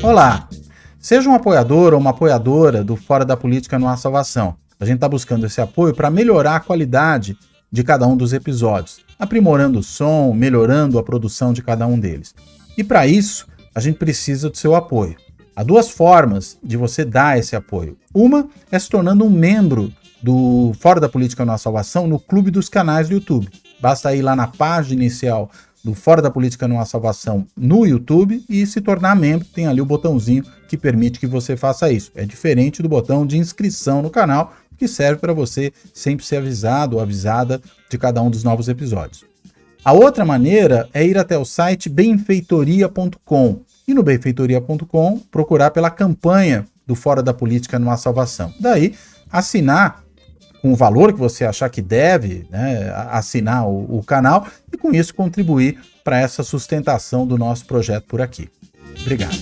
Olá! Seja um apoiador ou uma apoiadora do Fora da Política não há salvação. A gente está buscando esse apoio para melhorar a qualidade de cada um dos episódios, aprimorando o som, melhorando a produção de cada um deles. E para isso, a gente precisa do seu apoio. Há duas formas de você dar esse apoio. Uma é se tornando um membro do Fora da Política Não Há Salvação no Clube dos Canais do YouTube. Basta ir lá na página inicial do Fora da Política Não Há Salvação no YouTube e se tornar membro, tem ali o botãozinho que permite que você faça isso. É diferente do botão de inscrição no canal, que serve para você sempre ser avisado ou avisada de cada um dos novos episódios. A outra maneira é ir até o site benfeitoria.com e no benfeitoria.com procurar pela campanha do Fora da Política Não Há Salvação. Daí, assinar com o valor que você achar que deve né, assinar o, o canal e com isso contribuir para essa sustentação do nosso projeto por aqui. Obrigado.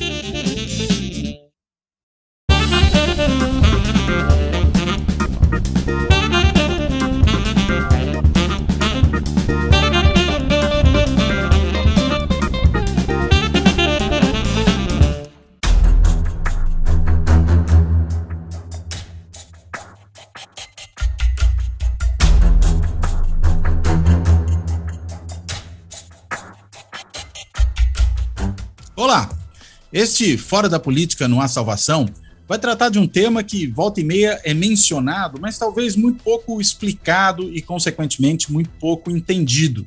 Este Fora da Política Não Há Salvação vai tratar de um tema que volta e meia é mencionado, mas talvez muito pouco explicado e, consequentemente, muito pouco entendido,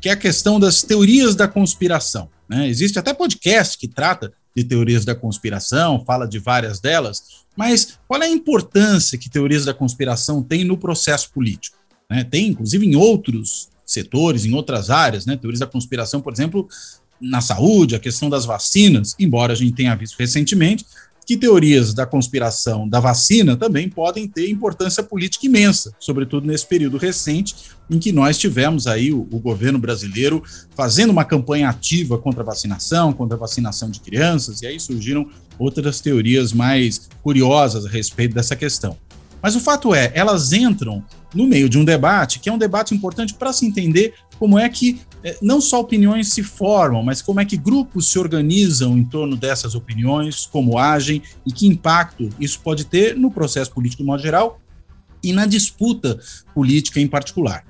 que é a questão das teorias da conspiração. Né? Existe até podcast que trata de teorias da conspiração, fala de várias delas, mas qual é a importância que teorias da conspiração têm no processo político? Né? Tem, inclusive, em outros setores, em outras áreas, né? Teorias da conspiração, por exemplo, na saúde, a questão das vacinas, embora a gente tenha visto recentemente que teorias da conspiração da vacina também podem ter importância política imensa, sobretudo nesse período recente em que nós tivemos aí o, o governo brasileiro fazendo uma campanha ativa contra a vacinação, contra a vacinação de crianças, e aí surgiram outras teorias mais curiosas a respeito dessa questão. Mas o fato é, elas entram no meio de um debate que é um debate importante para se entender como é que é, não só opiniões se formam, mas como é que grupos se organizam em torno dessas opiniões, como agem e que impacto isso pode ter no processo político de modo geral e na disputa política em particular.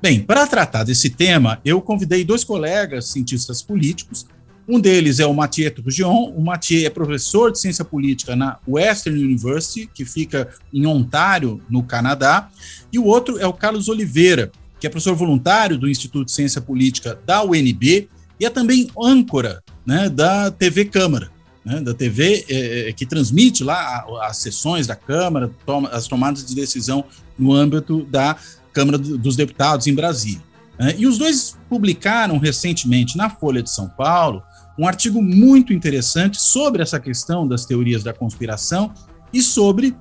Bem, para tratar desse tema, eu convidei dois colegas cientistas políticos. Um deles é o Mathieu Turgeon. O Mathieu é professor de ciência política na Western University, que fica em Ontário, no Canadá. E o outro é o Carlos Oliveira, que é professor voluntário do Instituto de Ciência Política da UNB e é também âncora né, da TV Câmara, né, da TV é, eh, eh, que transmite lá as sessões da Câmara, toma, as tomadas de decisão no âmbito da Câmara dos Deputados em Brasília. Né. E os dois publicaram recentemente na Folha de São Paulo um artigo muito interessante sobre essa questão das teorias da conspiração e sobre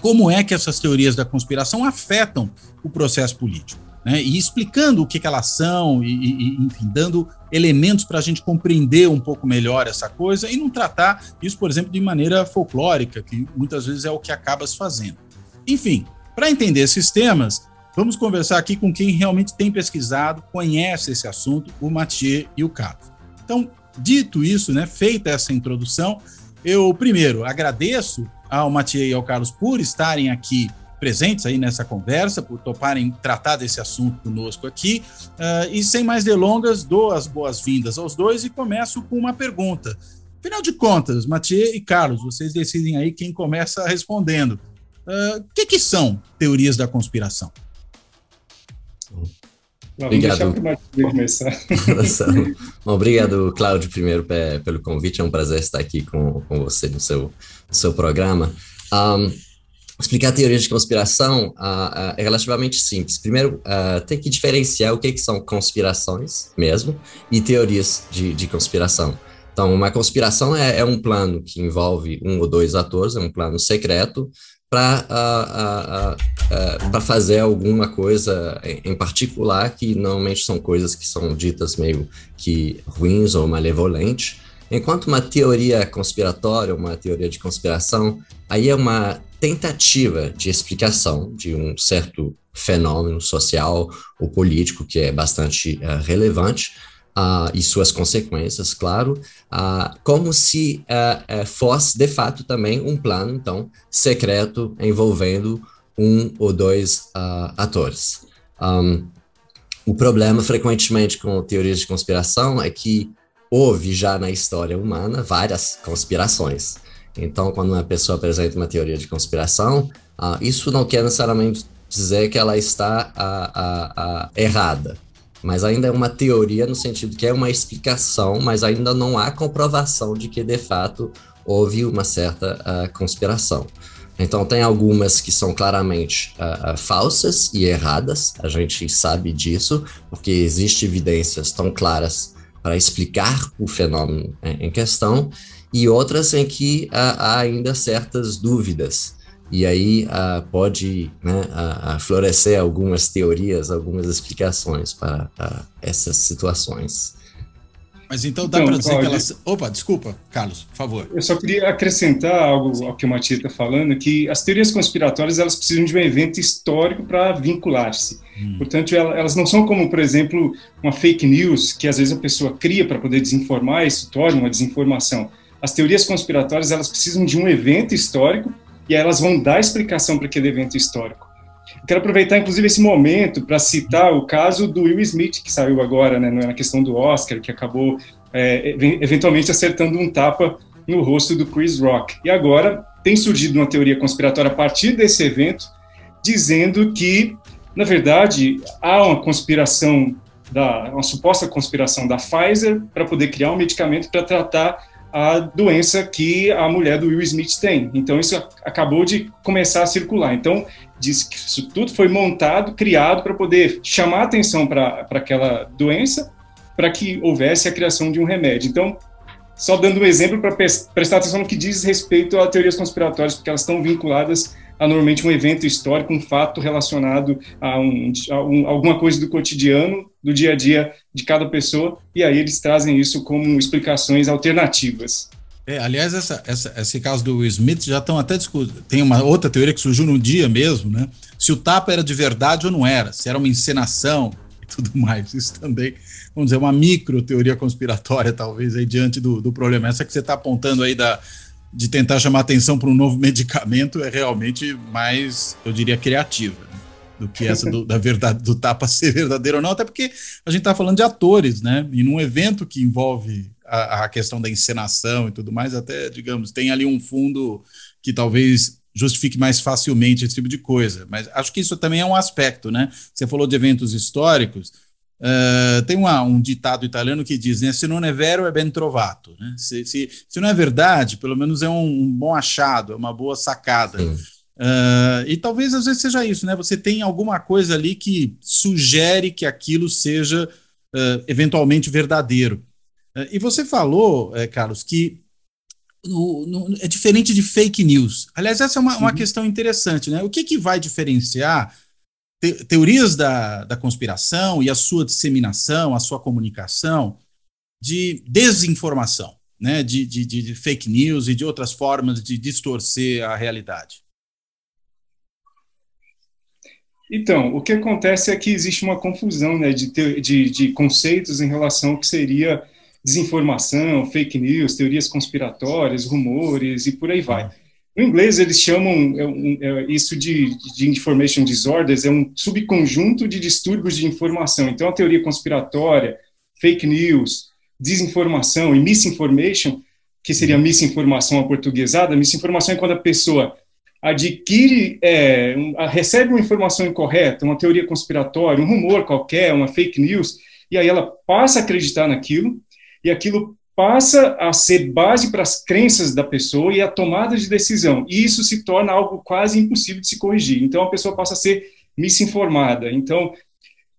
como é que essas teorias da conspiração afetam o processo político né, e explicando o que, que elas são, e, e, enfim, dando elementos para a gente compreender um pouco melhor essa coisa e não tratar isso, por exemplo, de maneira folclórica, que muitas vezes é o que acaba se fazendo. Enfim, para entender esses temas, vamos conversar aqui com quem realmente tem pesquisado, conhece esse assunto, o Mathieu e o Carlos Então, dito isso, né, feita essa introdução, eu primeiro agradeço ao Mathieu e ao Carlos por estarem aqui presentes aí nessa conversa, por toparem tratar desse assunto conosco aqui. Uh, e sem mais delongas, dou as boas-vindas aos dois e começo com uma pergunta. Afinal de contas, Mathieu e Carlos, vocês decidem aí quem começa respondendo. Ah, o uh, que, que, são teorias da conspiração? obrigado. Bom, obrigado, Cláudio, primeiro é, pelo convite. É um prazer estar aqui com, com você no seu, no seu programa. Um, Explicar a teoria de conspiração ah, ah, é relativamente simples. Primeiro, ah, tem que diferenciar o que, que são conspirações mesmo e teorias de, de conspiração. Então, uma conspiração é, é, um plano que envolve um ou dois atores, é um plano secreto para uh, uh, uh, fazer alguma coisa em particular, que normalmente são coisas que são ditas meio que ruins ou malevolentes. Enquanto uma teoria conspiratória, uma teoria de conspiração, aí é uma tentativa de explicação de um certo fenômeno social ou político que é bastante uh, relevante uh, e suas consequências, claro, uh, como se eh, eh, fosse de fato também um plano então secreto envolvendo um ou dois ah, atores. Um, o problema frequentemente com teorias de conspiração é que houve já na história humana várias conspirações então, quando uma pessoa apresenta uma teoria de conspiração, ah, isso não quer necessariamente dizer que ela está ah, ah, errada, mas ainda é uma teoria no sentido que é uma explicação, mas ainda não há comprovação de que de fato houve uma certa conspiração. Então, tem algumas que são claramente uh, uh, falsas e erradas, a gente sabe disso, porque existem evidências tão claras para explicar o fenômeno eh, em questão, e outras em que há, há ainda certas dúvidas. E aí pode né, florescer algumas teorias, algumas explicações para essas situações. Mas então dá para então, dizer que elas. Opa, desculpa, Carlos, por favor. Eu só queria acrescentar algo ao que o Matias está falando, que as teorias conspiratórias elas precisam de um evento histórico para vincular-se. Hum. Portanto, elas não são como, por exemplo, uma fake news que às vezes a pessoa cria para poder desinformar e se torna uma desinformação as teorias conspiratórias elas precisam de um evento histórico e elas vão dar explicação para aquele evento histórico. Eu quero aproveitar, inclusive, esse momento para citar o caso do Will Smith, que saiu agora né, na questão do Oscar, que acabou é, eventualmente acertando um tapa no rosto do Chris Rock. E agora tem surgido uma teoria conspiratória a partir desse evento, dizendo que, na verdade, há uma conspiração, da, uma suposta conspiração da Pfizer para poder criar um medicamento para tratar a doença que a mulher do Will Smith tem. Então isso acabou de começar a circular. Então diz que isso tudo foi montado, criado para poder chamar atenção para aquela doença, para que houvesse a criação de um remédio. Então só dando um exemplo para prestar atenção no que diz respeito a teorias conspiratórias, porque elas estão vinculadas normalmente um evento histórico, um fato relacionado a, um, a um, alguma coisa do cotidiano, do dia a dia de cada pessoa, e aí eles trazem isso como explicações alternativas. É, aliás, essa, essa, esse caso do Smith já estão até discutindo. Tem uma outra teoria que surgiu no dia mesmo, né? Se o tapa era de verdade ou não era, se era uma encenação e tudo mais. Isso também, vamos dizer, uma micro teoria conspiratória, talvez, aí, diante do, do problema. Essa que você está apontando aí da, de tentar chamar atenção para um novo medicamento é realmente mais, eu diria, criativa né? do que essa do, da verdade do tapa ser verdadeiro ou não, até porque a gente está falando de atores, né? E num evento que envolve a, a, questão da encenação e tudo mais, até, digamos, tem ali um fundo que talvez justifique mais facilmente esse tipo de coisa. Mas acho que isso também é um aspecto, né? Você falou de eventos históricos Uh, tem uma, um ditado italiano que diz, né, se não é vero, é bem trovato. Né? Se, se, se não é verdade, pelo menos é um, um bom achado, é uma boa sacada. Uh, e talvez às vezes seja isso, né? Você tem alguma coisa ali que sugere que aquilo seja uh, eventualmente verdadeiro. e você falou, Carlos, que no, no, é diferente de fake news. Aliás, essa é uma, uma questão interessante, né? O que, que vai diferenciar te, teorias da, da conspiração e a sua disseminação, a sua comunicação de desinformação, né, de, de, de fake news e de outras formas de distorcer a realidade? Então, o que acontece é que existe uma confusão né, de, te, de, de, conceitos em relação ao que seria desinformação, fake news, teorias conspiratórias, rumores e por aí vai. No inglês, eles chamam é é, isso de, de information disorders, é um subconjunto de distúrbios de informação. Então, a teoria conspiratória, fake news, desinformação e misinformation, que seria misinformação aportuguesada, misinformação é quando a pessoa adquire, é, um, a, recebe uma informação incorreta, uma teoria conspiratória, um rumor qualquer, uma fake news, e aí ela passa a acreditar naquilo, e aquilo passa a ser base para as crenças da pessoa e a tomada de decisão. E isso se torna algo quase impossível de se corrigir. Então a pessoa passa a ser misinformada. Então,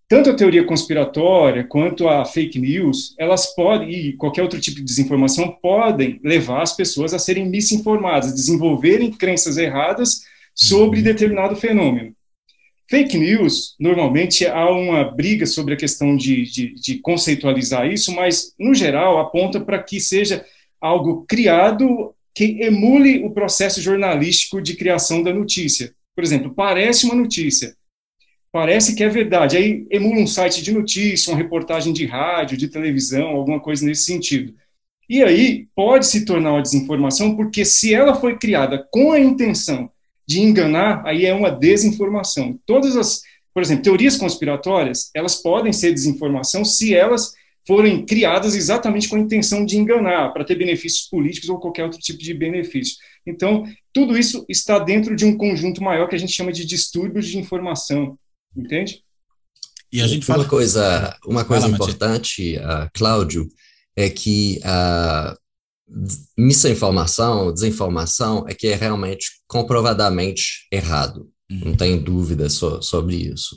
tanto a teoria conspiratória quanto a fake news, elas podem, e qualquer outro tipo de desinformação, podem levar as pessoas a serem misinformadas, desenvolverem crenças erradas sobre uhum. determinado fenômeno. Fake news, normalmente há uma briga sobre a questão de, de, de conceitualizar isso, mas, no geral, aponta para que seja algo criado que emule o processo jornalístico de criação da notícia. Por exemplo, parece uma notícia, parece que é verdade, aí emula um site de notícia, uma reportagem de rádio, de televisão, alguma coisa nesse sentido. E aí pode se tornar uma desinformação, porque se ela foi criada com a intenção de enganar, aí é uma desinformação. Todas as, por exemplo, teorias conspiratórias, elas podem ser desinformação se elas forem criadas exatamente com a intenção de enganar, para ter benefícios políticos ou qualquer outro tipo de benefício. Então, tudo isso está dentro de um conjunto maior que a gente chama de distúrbios de informação, entende? E a gente fala... Uma coisa, uma coisa Fala, importante, uh, Cláudio, é que uh, misinformação, desinformação, é que é realmente comprovadamente errado. Uhum. Não tem dúvida so, sobre isso.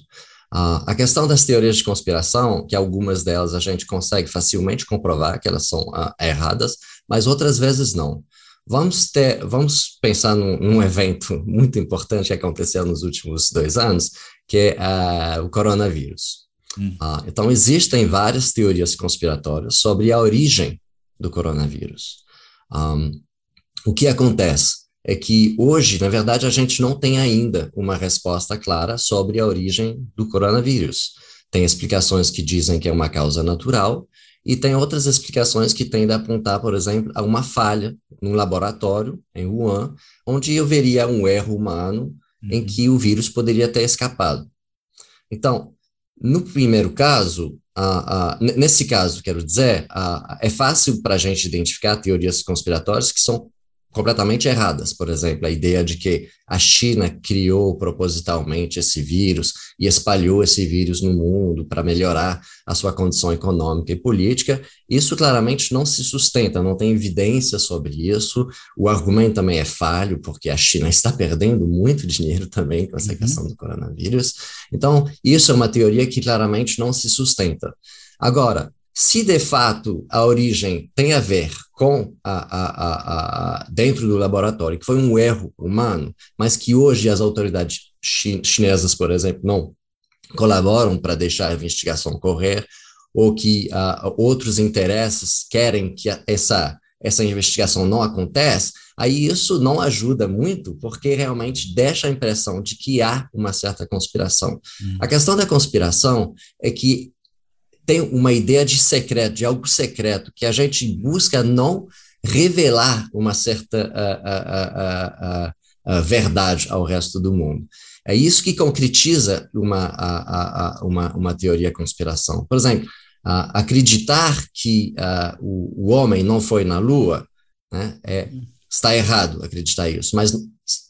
Uh, a questão das teorias de conspiração, que algumas delas a gente consegue facilmente comprovar que elas são uh, erradas, mas outras vezes não. Vamos, ter, vamos pensar num, num, evento muito importante que aconteceu nos últimos dois anos, que é uh, o coronavírus. Uhum. então, existem várias teorias conspiratórias sobre a origem do coronavírus. Um, o que acontece? é que hoje, na verdade, a gente não tem ainda uma resposta clara sobre a origem do coronavírus. Tem explicações que dizem que é uma causa natural e tem outras explicações que tendem a apontar, por exemplo, a uma falha num laboratório em Wuhan, onde veria um erro humano uhum. em que o vírus poderia ter escapado. Então, no primeiro caso, ah, ah, nesse caso, quero dizer, ah, é fácil para a gente identificar teorias conspiratórias que são completamente erradas. Por exemplo, a ideia de que a China criou propositalmente esse vírus e espalhou esse vírus no mundo para melhorar a sua condição econômica e política, isso claramente não se sustenta, não tem evidência sobre isso. O argumento também é falho, porque a China está perdendo muito dinheiro também com essa uhum. questão do coronavírus. Então, isso é uma teoria que claramente não se sustenta. Agora, se de fato a origem tem a ver com a, a, a, a, dentro do laboratório, que foi um erro humano, mas que hoje as autoridades chinesas, por exemplo, não colaboram para deixar a investigação correr, ou que uh, outros interesses querem que essa, essa investigação não aconteça aí isso não ajuda muito, porque realmente deixa a impressão de que há uma certa conspiração. Hum. A questão da conspiração é que tem uma ideia de secreto, de algo secreto, que a gente busca não revelar uma certa a, a, a, verdade ao resto do mundo. É isso que concretiza uma, uma, uma teoria conspiração. Por exemplo, acreditar que o, o, homem não foi na Lua né, é, está errado acreditar isso, mas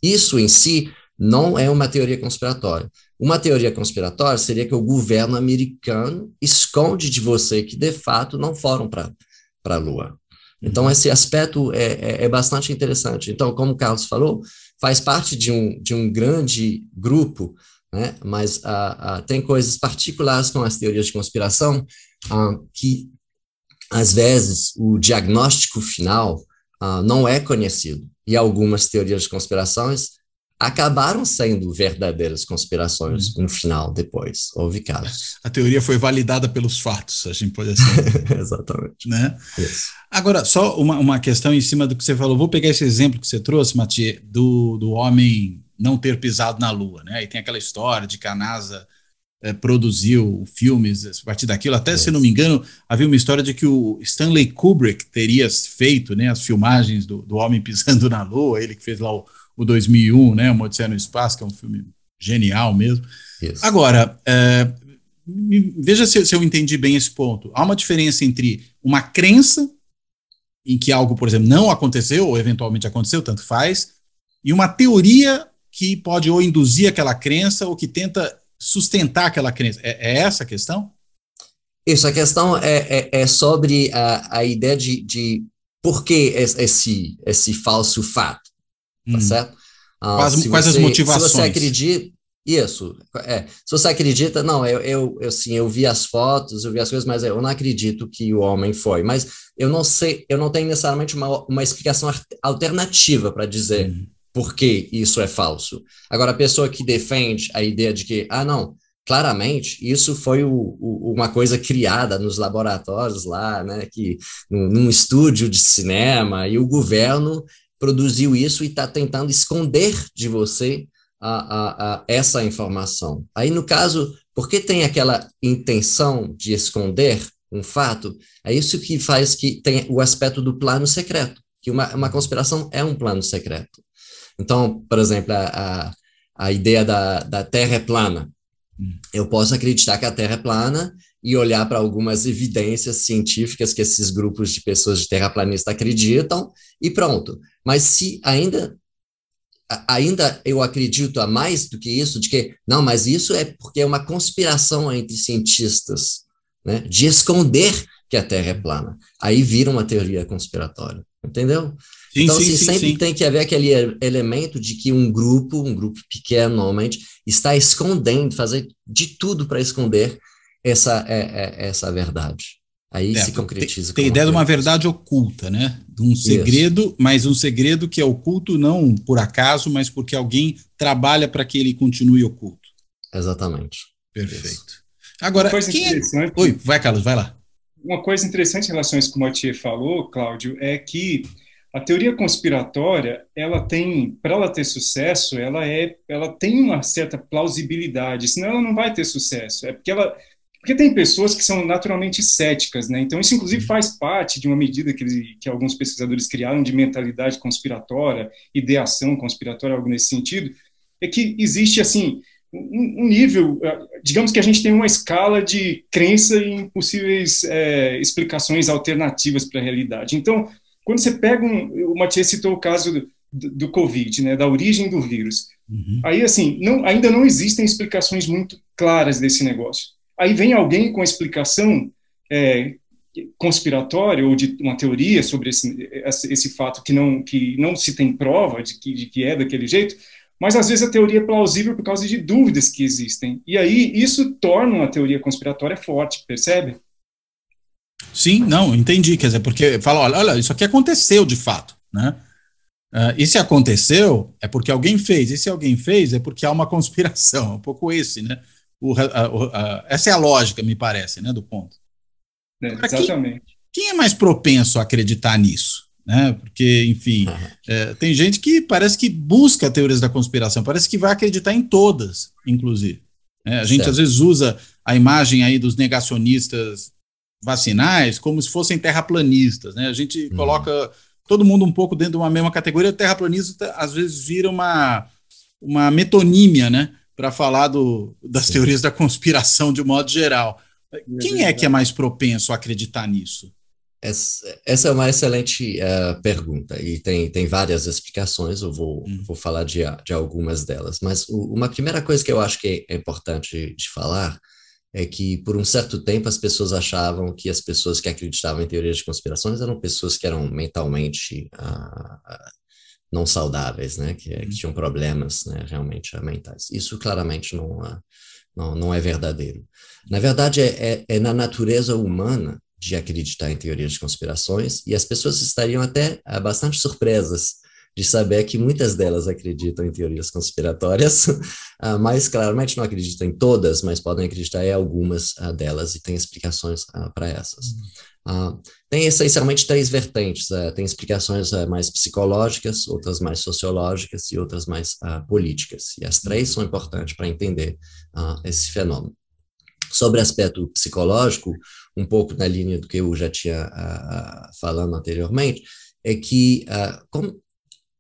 isso em si não é uma teoria conspiratória. Uma teoria conspiratória seria que o governo americano esconde de você que, de fato, não foram para a Lua. Então, uhum. esse aspecto é, é, é, bastante interessante. Então, como o Carlos falou, faz parte de um, de um grande grupo, né? mas uh, uh, tem coisas particulares com as teorias de conspiração uh, que, às vezes, o diagnóstico final não é conhecido. E algumas teorias de conspirações acabaram sendo verdadeiras conspirações uhum. no final, depois. Houve casos. A teoria foi validada pelos fatos, a gente pode assim. Exatamente. Né? Yes. Agora, só uma, uma questão em cima do que você falou. Vou pegar esse exemplo que você trouxe, Mati, do, do homem não ter pisado na Lua. Né? E tem aquela história de que a NASA é, produziu filmes a partir daquilo. Até, yes. se não me engano, havia uma história de que o Stanley Kubrick teria feito né, as filmagens do, do homem pisando na Lua, ele que fez lá o o 2001, né? Uma Odisseia no Espaço, que é um filme genial mesmo. Isso. Agora, é, veja se, se eu entendi bem esse ponto. Há uma diferença entre uma crença em que algo, por exemplo, não aconteceu ou eventualmente aconteceu, tanto faz, e uma teoria que pode ou induzir aquela crença ou que tenta sustentar aquela crença. É, é essa a questão? Isso, a questão é, é, é sobre a, a ideia de, de por que esse, esse falso fato tá hum. certo? Ah, quais, quais as motivações? Se você acredita, isso, é. Se você acredita, não, eu, eu, eu sim, eu vi as fotos, eu vi as coisas, mas eu não acredito que o homem foi. Mas eu não sei, eu não tenho necessariamente uma, uma explicação alternativa para dizer uhum. por que isso é falso. Agora, a pessoa que defende a ideia de que, ah, não, claramente isso foi o, o, uma coisa criada nos laboratórios lá, né, que num, num estúdio de cinema, e o governo produziu isso e está tentando esconder de você a, a, a essa informação. Aí, no caso, porque tem aquela intenção de esconder um fato, é isso que faz que tem o aspecto do plano secreto, que uma, uma conspiração é um plano secreto. Então, por exemplo, a, a, a ideia da, da Terra é plana. Hum. Eu posso acreditar que a Terra é plana e olhar para algumas evidências científicas que esses grupos de pessoas de terraplanista acreditam e pronto. Mas se ainda ainda eu acredito a mais do que isso de que não, mas isso é porque é uma conspiração entre cientistas, né, de esconder que a Terra é plana. Aí vira uma teoria conspiratória, entendeu? Sim, então, sim, assim, sim, sempre tem que haver aquele elemento de que um grupo, um grupo pequeno normalmente, está escondendo, fazendo de tudo para esconder essa, é, é essa é verdade. Aí é, se concretiza. Tem, tem ideia de uma verdade oculta, né? De um segredo, Isso. mas um segredo que é oculto não por acaso, mas porque alguém trabalha para que ele continue oculto. Exatamente. Perfeito. Isso. Agora, quem é- Oi, vai, Carlos, vai lá. Uma coisa interessante em relação a isso que o Motier falou, Cláudio, é que a teoria conspiratória, ela tem, para ela ter sucesso, ela é, ela tem uma certa plausibilidade, senão ela não vai ter sucesso. É porque ela porque tem pessoas que são naturalmente céticas, né? Então, isso, inclusive, uhum. faz parte de uma medida que, que alguns pesquisadores criaram de mentalidade conspiratória, ideação conspiratória, algo nesse sentido, é que existe, assim, um, nível, eh, digamos que a gente tem uma escala de crença em possíveis é, explicações alternativas para a realidade. Então, quando você pega um, o Matias citou o caso do, do Covid, né, da origem do vírus. Uhum. Aí, assim, não, ainda não existem explicações muito claras desse negócio. Aí vem alguém com a explicação é, conspiratória ou de uma teoria sobre esse, esse fato que não, que não se tem prova de que, de que é daquele jeito, mas às vezes a teoria é plausível por causa de dúvidas que existem. E aí isso torna uma teoria conspiratória forte, percebe? Sim, não, entendi. Quer dizer, porque fala, olha, olha isso aqui aconteceu de fato, né? Uh, e se aconteceu, é porque alguém fez. E se alguém fez, é porque há uma conspiração. É um pouco esse, né? O, a, a, essa é a lógica, me parece, né, do ponto. É, exatamente. Quem, quem, é mais propenso a acreditar nisso? Né? Porque, enfim, uhum. é, tem gente que parece que busca teorias da conspiração, parece que vai acreditar em todas, inclusive. É, a gente certo. às vezes usa a imagem aí dos negacionistas vacinais como se fossem terraplanistas. Né? A gente uhum. coloca todo mundo um pouco dentro de uma mesma categoria. O terraplanista às vezes vira uma, uma metonímia, né? para falar do, das teorias da conspiração de modo geral. Quem é que é mais propenso a acreditar nisso? Essa, essa é uma excelente uh, pergunta e tem, tem várias explicações, eu vou, hum. vou falar de, de algumas delas. Mas o, uma primeira coisa que eu acho que é importante de falar é que por um certo tempo as pessoas achavam que as pessoas que acreditavam em teorias de conspirações eram pessoas que eram mentalmente uh, não saudáveis, né, que, é, que uhum. tinham problemas, né, realmente mentais. Isso claramente não, não, não é verdadeiro. Na verdade, é, é, é na natureza humana de acreditar em teorias de conspirações e as pessoas estariam até é, bastante surpresas de saber que muitas delas acreditam em teorias conspiratórias, ah, mas claramente não acreditam em todas, mas podem acreditar em algumas ah, delas e tem explicações ah, para essas. Uhum. Uh, tem essencialmente três vertentes: uh, tem explicações uh, mais psicológicas, outras mais sociológicas e outras mais ah, políticas. E as três uhum. são importantes para entender ah, esse fenômeno. Sobre aspecto psicológico, um pouco na linha do que eu já tinha falando anteriormente, é que como,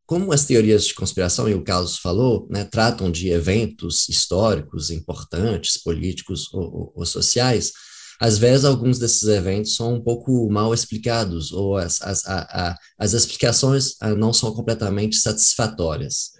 como as teorias de conspiração, e o Carlos falou, né, tratam de eventos históricos importantes, políticos ou, ou, ou sociais, às vezes, alguns desses eventos são um pouco mal explicados, ou as, as, a, a, as explicações ah, não são completamente satisfatórias.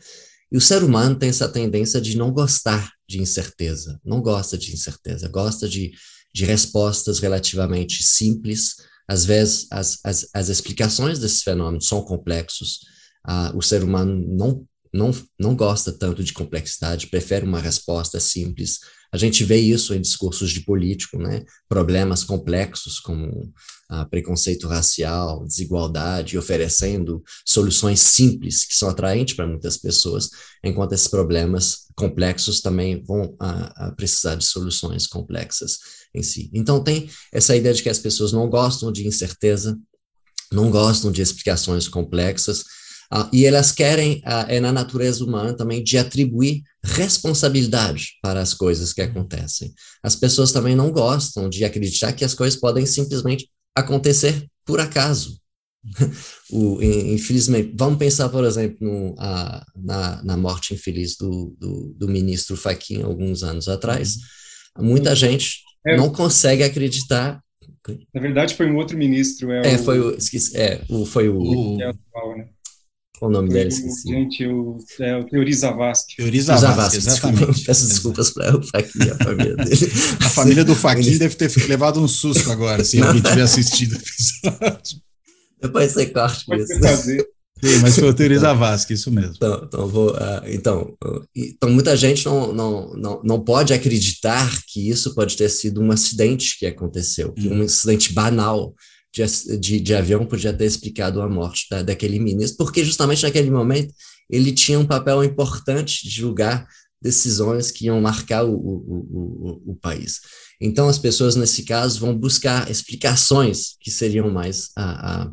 E o ser humano tem essa tendência de não gostar de incerteza, não gosta de incerteza, gosta de, de respostas relativamente simples. Às vezes, as, as, as explicações desses fenômenos são complexos. Ah, o ser humano não, não, não gosta tanto de complexidade, prefere uma resposta simples, a gente vê isso em discursos de político, né? Problemas complexos como ah, preconceito racial, desigualdade, oferecendo soluções simples que são atraentes para muitas pessoas, enquanto esses problemas complexos também vão ah, ah precisar de soluções complexas em si. Então tem essa ideia de que as pessoas não gostam de incerteza, não gostam de explicações complexas ah, e elas querem, ah, é na natureza humana também, de atribuir responsabilidade para as coisas que acontecem. As pessoas também não gostam de acreditar que as coisas podem simplesmente acontecer por acaso. O, infelizmente, vamos pensar, por exemplo, no, na, na, morte infeliz do, do, do, ministro Faquinha alguns anos atrás. Muita gente é, não consegue acreditar. Na verdade, foi um outro ministro. É, é o... foi o, esqueci, é, o, foi o, o... Atual, né? Qual o nome dele Esqueci. Gente, o, é, o Teori Zavascki. Teori Zavascki, exatamente. Peço desculpas para o Faqui, a família dele. a família do Faqui deve ter levado um susto agora, se alguém tiver assistido o episódio. Depois você isso. Sim, mas foi o Teori Zavascki, isso mesmo. Então, então, vou, uh, então, então, muita gente não, não, não, não pode acreditar que isso pode ter sido um acidente que aconteceu, hum. um acidente banal de, de, de avião podia ter explicado a morte da, daquele ministro, porque justamente naquele momento ele tinha um papel importante de julgar decisões que iam marcar o, o, o, o, país. Então, as pessoas, nesse caso, vão buscar explicações que seriam mais à,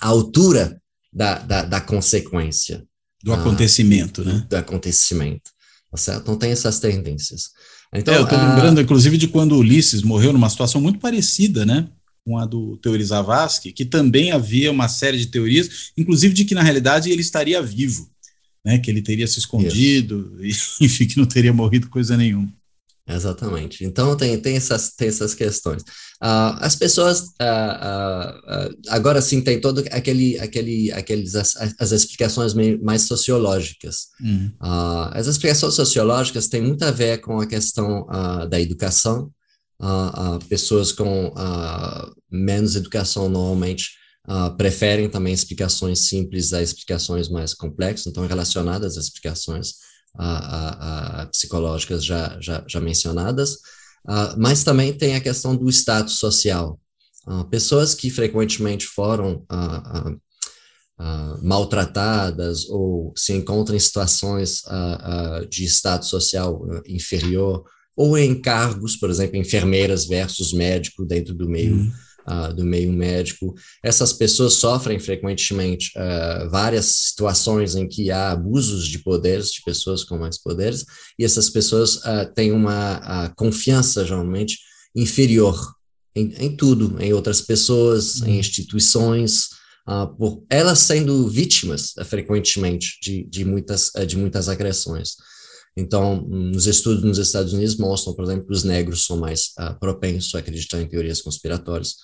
a altura da, da, da, consequência. Do a, ah, acontecimento, né? Do acontecimento. Tá certo? Então, tem essas tendências. Então, é, eu estou a... Ah, lembrando, inclusive, de quando Ulisses morreu numa situação muito parecida, né? com a do Teori Zavascki, que também havia uma série de teorias, inclusive de que na realidade ele estaria vivo, né? que ele teria se escondido, e, enfim, que não teria morrido coisa nenhuma. Exatamente. Então tem, tem, essas, tem essas questões. Uh, as pessoas uh, uh, agora sim tem todo aquele aquele aqueles as, as explicações mais sociológicas. Uhum. as explicações sociológicas têm muito a ver com a questão da educação, uh, uh, pessoas com menos educação normalmente preferem também explicações simples a explicações mais complexas, então relacionadas às explicações psicológicas já, já, já mencionadas, mas também tem a questão do status social. pessoas que frequentemente foram Uh, maltratadas ou se encontram em situações uh, uh, de estado social eh, inferior ou em cargos, por exemplo, enfermeiras versus médico dentro do meio. Uhum. Uh, do meio médico. Essas pessoas sofrem frequentemente uh, várias situações em que há abusos de poderes, de pessoas com mais poderes, e essas pessoas uh, têm uma confiança, geralmente, inferior em, em, tudo, em outras pessoas, uhum. em instituições, por elas sendo vítimas eh, frequentemente de, de, muitas, eh, de muitas agressões. Então, os estudos nos Estados Unidos mostram, por exemplo, que os negros são mais uh, propensos a acreditar em teorias conspiratórias.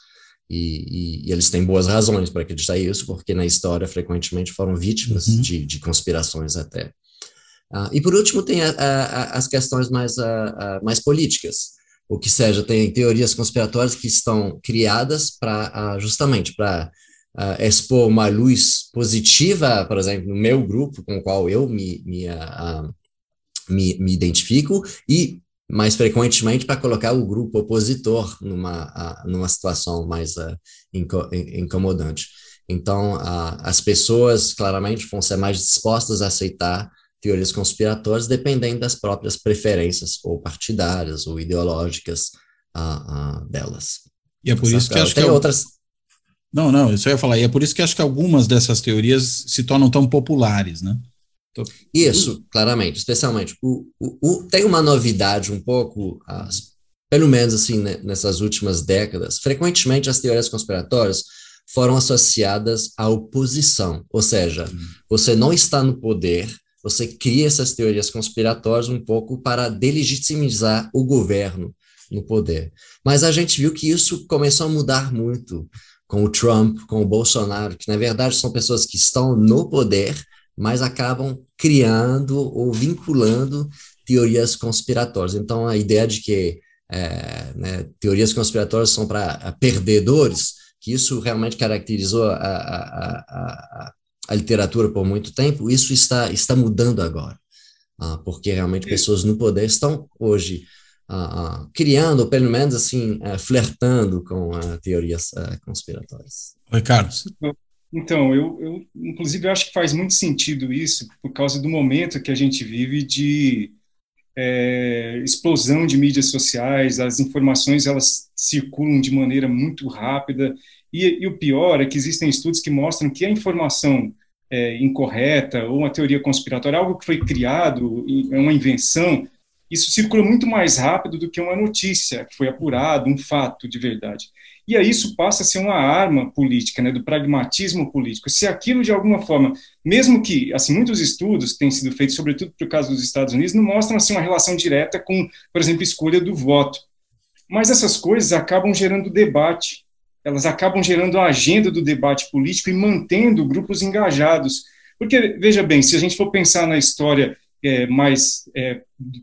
E, e, e, eles têm boas razões para acreditar isso, porque na história frequentemente foram vítimas uhum. de, de, conspirações até. Ah, e por último tem a, a, as questões mais, a, ah, mais políticas, o que seja, tem teorias conspiratórias que estão criadas para justamente para expor uma luz positiva, por exemplo, no meu grupo com o qual eu me, me me, me identifico e mais frequentemente para colocar o grupo opositor numa, numa situação mais eh, inco incomodante. Então, as pessoas claramente vão ser mais dispostas a aceitar teorias conspiratórias dependendo das próprias preferências ou partidárias ou ideológicas delas. E é por isso Sabe? que acho Tem que... É outras... Não, não, isso eu ia falar. E é por isso que acho que algumas dessas teorias se tornam tão populares, né? Isso, claramente, especialmente. O, o, o, tem uma novidade um pouco, as, pelo menos assim, né, nessas últimas décadas. Frequentemente as teorias conspiratórias foram associadas à oposição, ou seja, hum. você não está no poder, você cria essas teorias conspiratórias um pouco para delegitimizar o governo no poder. Mas a gente viu que isso começou a mudar muito com o Trump, com o Bolsonaro, que na verdade são pessoas que estão no poder, mas acabam criando ou vinculando teorias conspiratórias. Então, a ideia de que é, né, teorias conspiratórias são para é, perdedores, que isso realmente caracterizou a, a, a, a, literatura por muito tempo, isso está, está mudando agora, ah, porque realmente é. pessoas no poder estão hoje ah, ah, criando, ou pelo menos assim, é, flertando com ah, teorias conspiratórias. Oi, Carlos. Então, eu, eu inclusive eu acho que faz muito sentido isso por causa do momento que a gente vive de é, explosão de mídias sociais, as informações elas circulam de maneira muito rápida e, e o pior é que existem estudos que mostram que a informação é, incorreta ou uma teoria conspiratória, algo que foi criado, é uma invenção, isso circula muito mais rápido do que uma notícia que foi apurada, um fato de verdade. E aí isso passa a ser uma arma política, né, do pragmatismo político. Se aquilo, de alguma forma, mesmo que assim, muitos estudos que têm sido feitos, sobretudo para o caso dos Estados Unidos, não mostram assim, uma relação direta com, por exemplo, escolha do voto. Mas essas coisas acabam gerando debate, elas acabam gerando a agenda do debate político e mantendo grupos engajados. Porque, veja bem, se a gente for pensar na história é, mais é,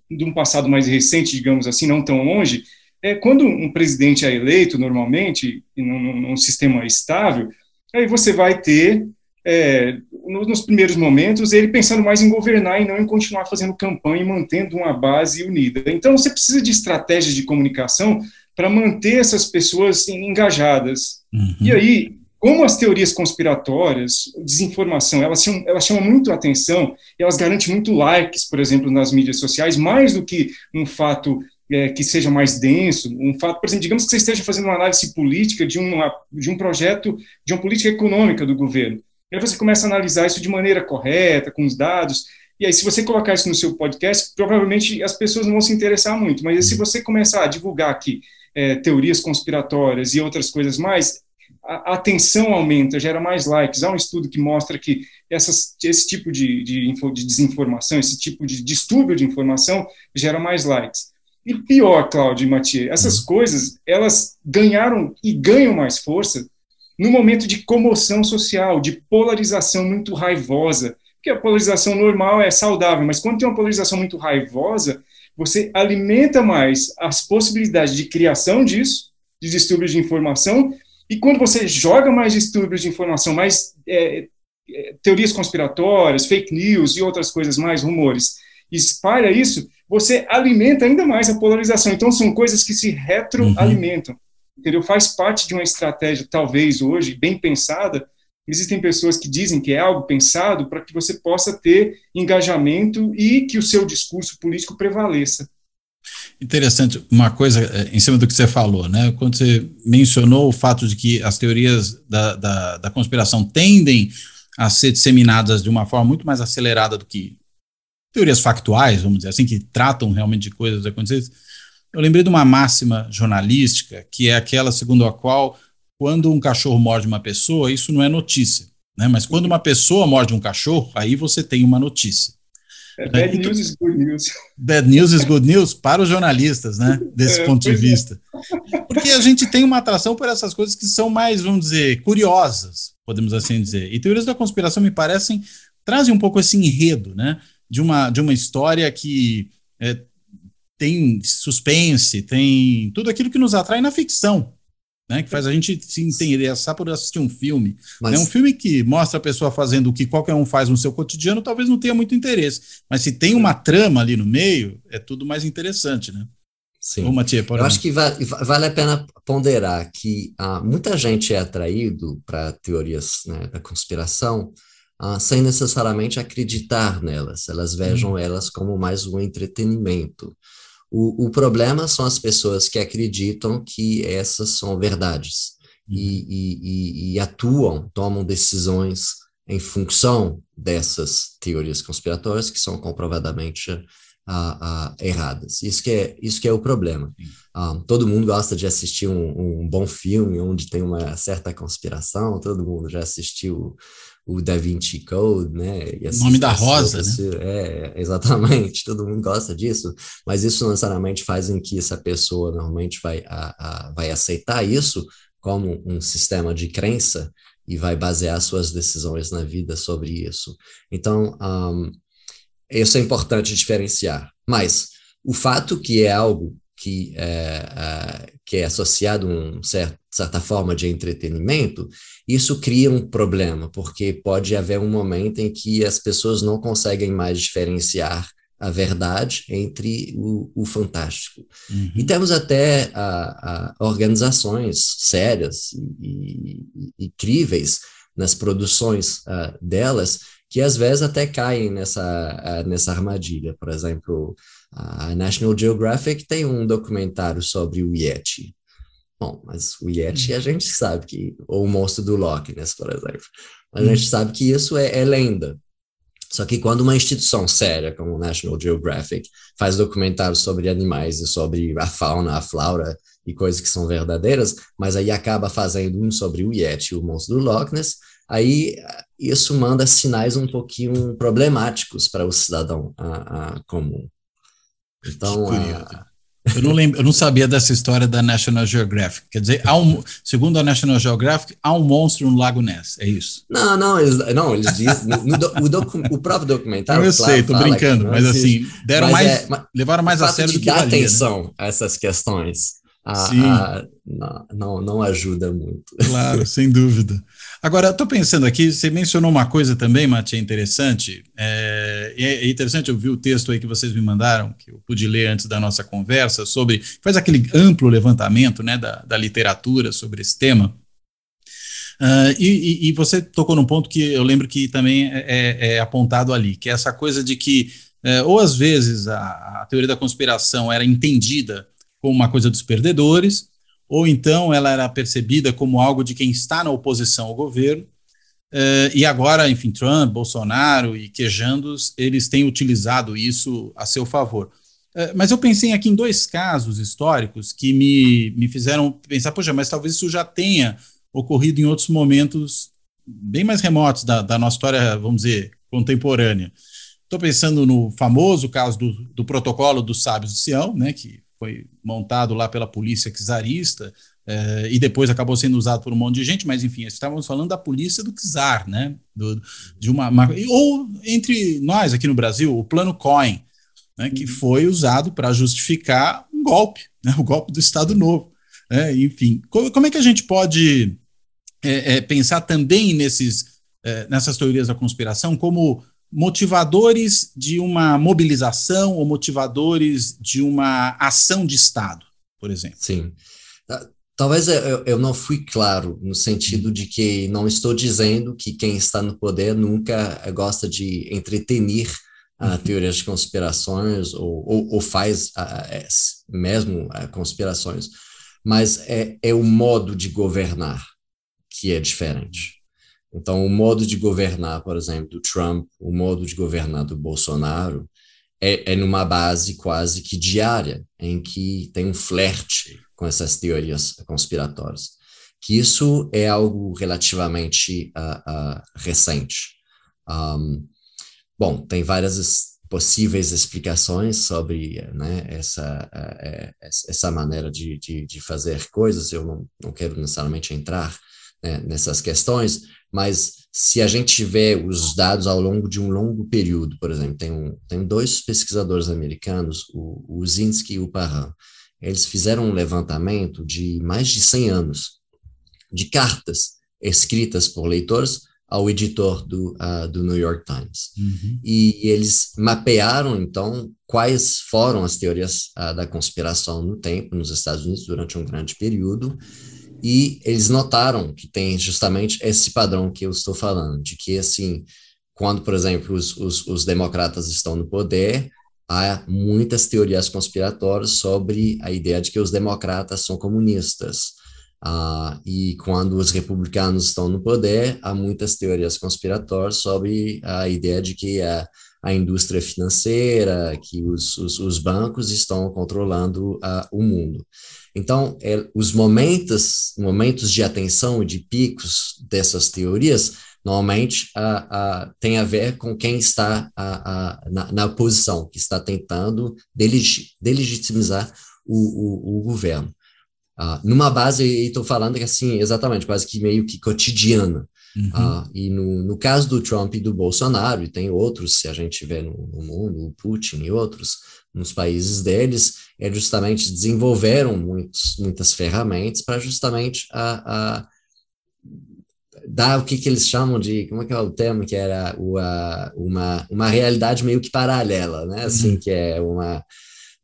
de um passado mais recente, digamos assim, não tão longe, é, quando um presidente é eleito, normalmente, num, num sistema estável, aí você vai ter, é, nos primeiros momentos, ele pensando mais em governar e não em continuar fazendo campanha e mantendo uma base unida. Então, você precisa de estratégias de comunicação para manter essas pessoas engajadas. Uhum. E aí, como as teorias conspiratórias, desinformação, elas chamam, elas chamam muito atenção, elas garantem muito likes, por exemplo, nas mídias sociais, mais do que um fato é, que seja mais denso, um fato, por exemplo, digamos que você esteja fazendo uma análise política de, uma, de um projeto, de uma política econômica do governo. E aí você começa a analisar isso de maneira correta, com os dados, e aí se você colocar isso no seu podcast, provavelmente as pessoas não vão se interessar muito, mas se você começar a divulgar aqui é, teorias conspiratórias e outras coisas mais, a atenção aumenta, gera mais likes. Há um estudo que mostra que essas, esse tipo de, de, info, de desinformação, esse tipo de distúrbio de informação gera mais likes. E pior, Cláudio e Mathieu, essas hum. coisas, elas ganharam e ganham mais força no momento de comoção social, de polarização muito raivosa. Porque a polarização normal é saudável, mas quando tem uma polarização muito raivosa, você alimenta mais as possibilidades de criação disso, de distúrbios de informação, e quando você joga mais distúrbios de informação, mais é, é teorias conspiratórias, fake news e outras coisas mais, rumores, espalha isso, você alimenta ainda mais a polarização. Então, são coisas que se uhum. retroalimentam. Uhum. Entendeu? Faz parte de uma estratégia, talvez hoje, bem pensada. Existem pessoas que dizem que é algo pensado para que você possa ter engajamento e que o seu discurso político prevaleça. Interessante, uma coisa é, em cima do que você falou, né? Quando você mencionou o fato de que as teorias da, da, da conspiração tendem a ser disseminadas de uma forma muito mais acelerada do que teorias factuais, vamos dizer assim, que tratam realmente de coisas acontecidas, eu lembrei de uma máxima jornalística, que é aquela segundo a qual, quando um cachorro morde uma pessoa, isso não é notícia. Né? Mas quando uma pessoa morde um cachorro, aí você tem uma notícia. É, bad então, news is good news. Bad news is good news para os jornalistas, né? É, Desse é, ponto de é. vista. Porque a gente tem uma atração por essas coisas que são mais, vamos dizer, curiosas, podemos assim dizer. E teorias da conspiração me parecem trazem um pouco esse enredo, né? de uma, de uma história que é, tem suspense, tem tudo aquilo que nos atrai na ficção. Né, que faz a gente se interessar é por assistir um filme. Né? Mas... É um filme que mostra a pessoa fazendo o que qualquer um faz no seu cotidiano, talvez não tenha muito interesse. Mas se tem uma trama ali no meio, é tudo mais interessante, né? Sim. Eu acho que va vale a pena ponderar que ah, muita gente é atraído para teorias né, da conspiração ah, sem necessariamente acreditar nelas, elas vejam uhum. elas como mais um entretenimento. O, o, problema são as pessoas que acreditam que essas são verdades uhum. e, e, e, atuam, tomam decisões em função dessas teorias conspiratórias que são comprovadamente ah, ah, erradas. Isso que é, isso que é o problema. Ah, todo mundo gosta de assistir um, um, bom filme onde tem uma certa conspiração, todo mundo já assistiu o Da Vinci Code, né? o nome da Rosa, né? É, exatamente, todo mundo gosta disso, mas isso necessariamente faz em que essa pessoa normalmente vai, a, a, vai aceitar isso como um sistema de crença e vai basear suas decisões na vida sobre isso. Então, um, isso é importante diferenciar. Mas o fato que é algo que é, é, que é associado a um certo certa forma de entretenimento, isso cria um problema, porque pode haver um momento em que as pessoas não conseguem mais diferenciar a verdade entre o, o fantástico. Uhum. E temos até a, a organizações sérias e, e, incríveis nas produções ah, delas que às vezes até caem nessa, ah, nessa armadilha. Por exemplo, a National Geographic tem um documentário sobre o Yeti. Bom, mas o Yeti hum. a gente sabe que, ou o monstro do Loch Ness, né, por exemplo, mas a hum. gente sabe que isso é, é lenda. Só que quando uma instituição séria, como o National Geographic, faz documentários sobre animais e sobre a fauna, a flora e coisas que são verdadeiras, mas aí acaba fazendo um sobre o Yeti, o monstro do Loch Ness, aí ah, isso manda sinais um pouquinho problemáticos para o cidadão a, ah, a ah, comum. Então, a, eu não, lembro, eu não sabia dessa história da National Geographic. Quer dizer, um, segundo a National Geographic, há um monstro no Lago Ness, é isso? Não, não, eles, não, eles dizem. No, no docu, o próprio documentário. eu sei, estou brincando, mas assim, deram mas mais, é, mas levaram mais a sério do que dar valia, né? atenção né? a essas questões. A, a, não, não ajuda muito. Claro, sem dúvida. Agora, estou pensando aqui, você mencionou uma coisa também, Matia, é interessante. É, é, é interessante, eu vi o texto aí que vocês me mandaram, que eu pude ler antes da nossa conversa, sobre. faz aquele amplo levantamento né, da, da literatura sobre esse tema. Uh, e, e, você tocou num ponto que eu lembro que também é, é, é apontado ali, que é essa coisa de que, é, ou às vezes, a, a, teoria da conspiração era entendida como uma coisa dos perdedores, ou então ela era percebida como algo de quem está na oposição ao governo, Uh, e agora, enfim, Trump, Bolsonaro e quejandos, eles têm utilizado isso a seu favor. Uh, mas eu pensei aqui em dois casos históricos que me, me fizeram pensar, poxa, mas talvez isso já tenha ocorrido em outros momentos bem mais remotos da, da nossa história, vamos dizer, contemporânea. Estou pensando no famoso caso do, do protocolo dos sábios de Sião, né, que foi montado lá pela polícia czarista, é, e depois acabou sendo usado por um monte de gente, mas enfim, estávamos falando da polícia do czar, né? Do, de uma, uma, ou entre nós aqui no Brasil, o plano Coin né, que uhum. foi usado para justificar um golpe, né, o golpe do Estado Novo. Né? enfim, como, como, é que a gente pode é, é, pensar também nesses, é, nessas teorias da conspiração como motivadores de uma mobilização ou motivadores de uma ação de Estado, por exemplo? Sim. Talvez eu, eu, não fui claro, no sentido de que não estou dizendo que quem está no poder nunca gosta de entretener a ah, uhum. teorias de conspirações ou, ou, ou faz ah, ah, é, mesmo conspirações, mas é, é o modo de governar que é diferente. Então, o modo de governar, por exemplo, do Trump, o modo de governar do Bolsonaro, é, é numa base quase que diária, em que tem um flerte com essas teorias conspiratórias. Que isso é algo relativamente uh, uh, recente. Um, bom, tem várias possíveis explicações sobre né, essa, uh, essa maneira de, de, de, fazer coisas. Eu não, não quero necessariamente entrar né, nessas questões, mas se a gente tiver os dados ao longo de um longo período, por exemplo, tem, um, tem dois pesquisadores americanos, o, o Zinsky e o Parham, eles fizeram um levantamento de mais de 100 anos de cartas escritas por leitores ao editor do, uh, do New York Times. Uhum. E, eles mapearam, então, quais foram as teorias uh, da conspiração no tempo, nos Estados Unidos, durante um grande período, e eles notaram que tem justamente esse padrão que eu estou falando, de que, assim, quando, por exemplo, os, os, os democratas estão no poder, há muitas teorias conspiratórias sobre a ideia de que os democratas são comunistas. Ah, e quando os republicanos estão no poder, há muitas teorias conspiratórias sobre a ideia de que ah, a indústria financeira, que os, os, os bancos estão controlando uh, o mundo. Então, é, os momentos, momentos de atenção, de picos dessas teorias, normalmente uh, uh, tem a ver com quem está na, na oposição, que está tentando deleg delegitimizar o, o, o governo. Ah, numa base, e estou falando que assim, exatamente, quase que meio que cotidiana, Uhum. Ah, e no, no caso do Trump e do Bolsonaro, e tem outros, se a gente tiver no, no, mundo, o Putin e outros, nos países deles, é justamente desenvolveram muitos, muitas ferramentas para justamente a, a, dar o que, que eles chamam de, como é que é o termo, que era o, a, uma, uma realidade meio que paralela, né? Uhum. Assim, uhum. que é uma...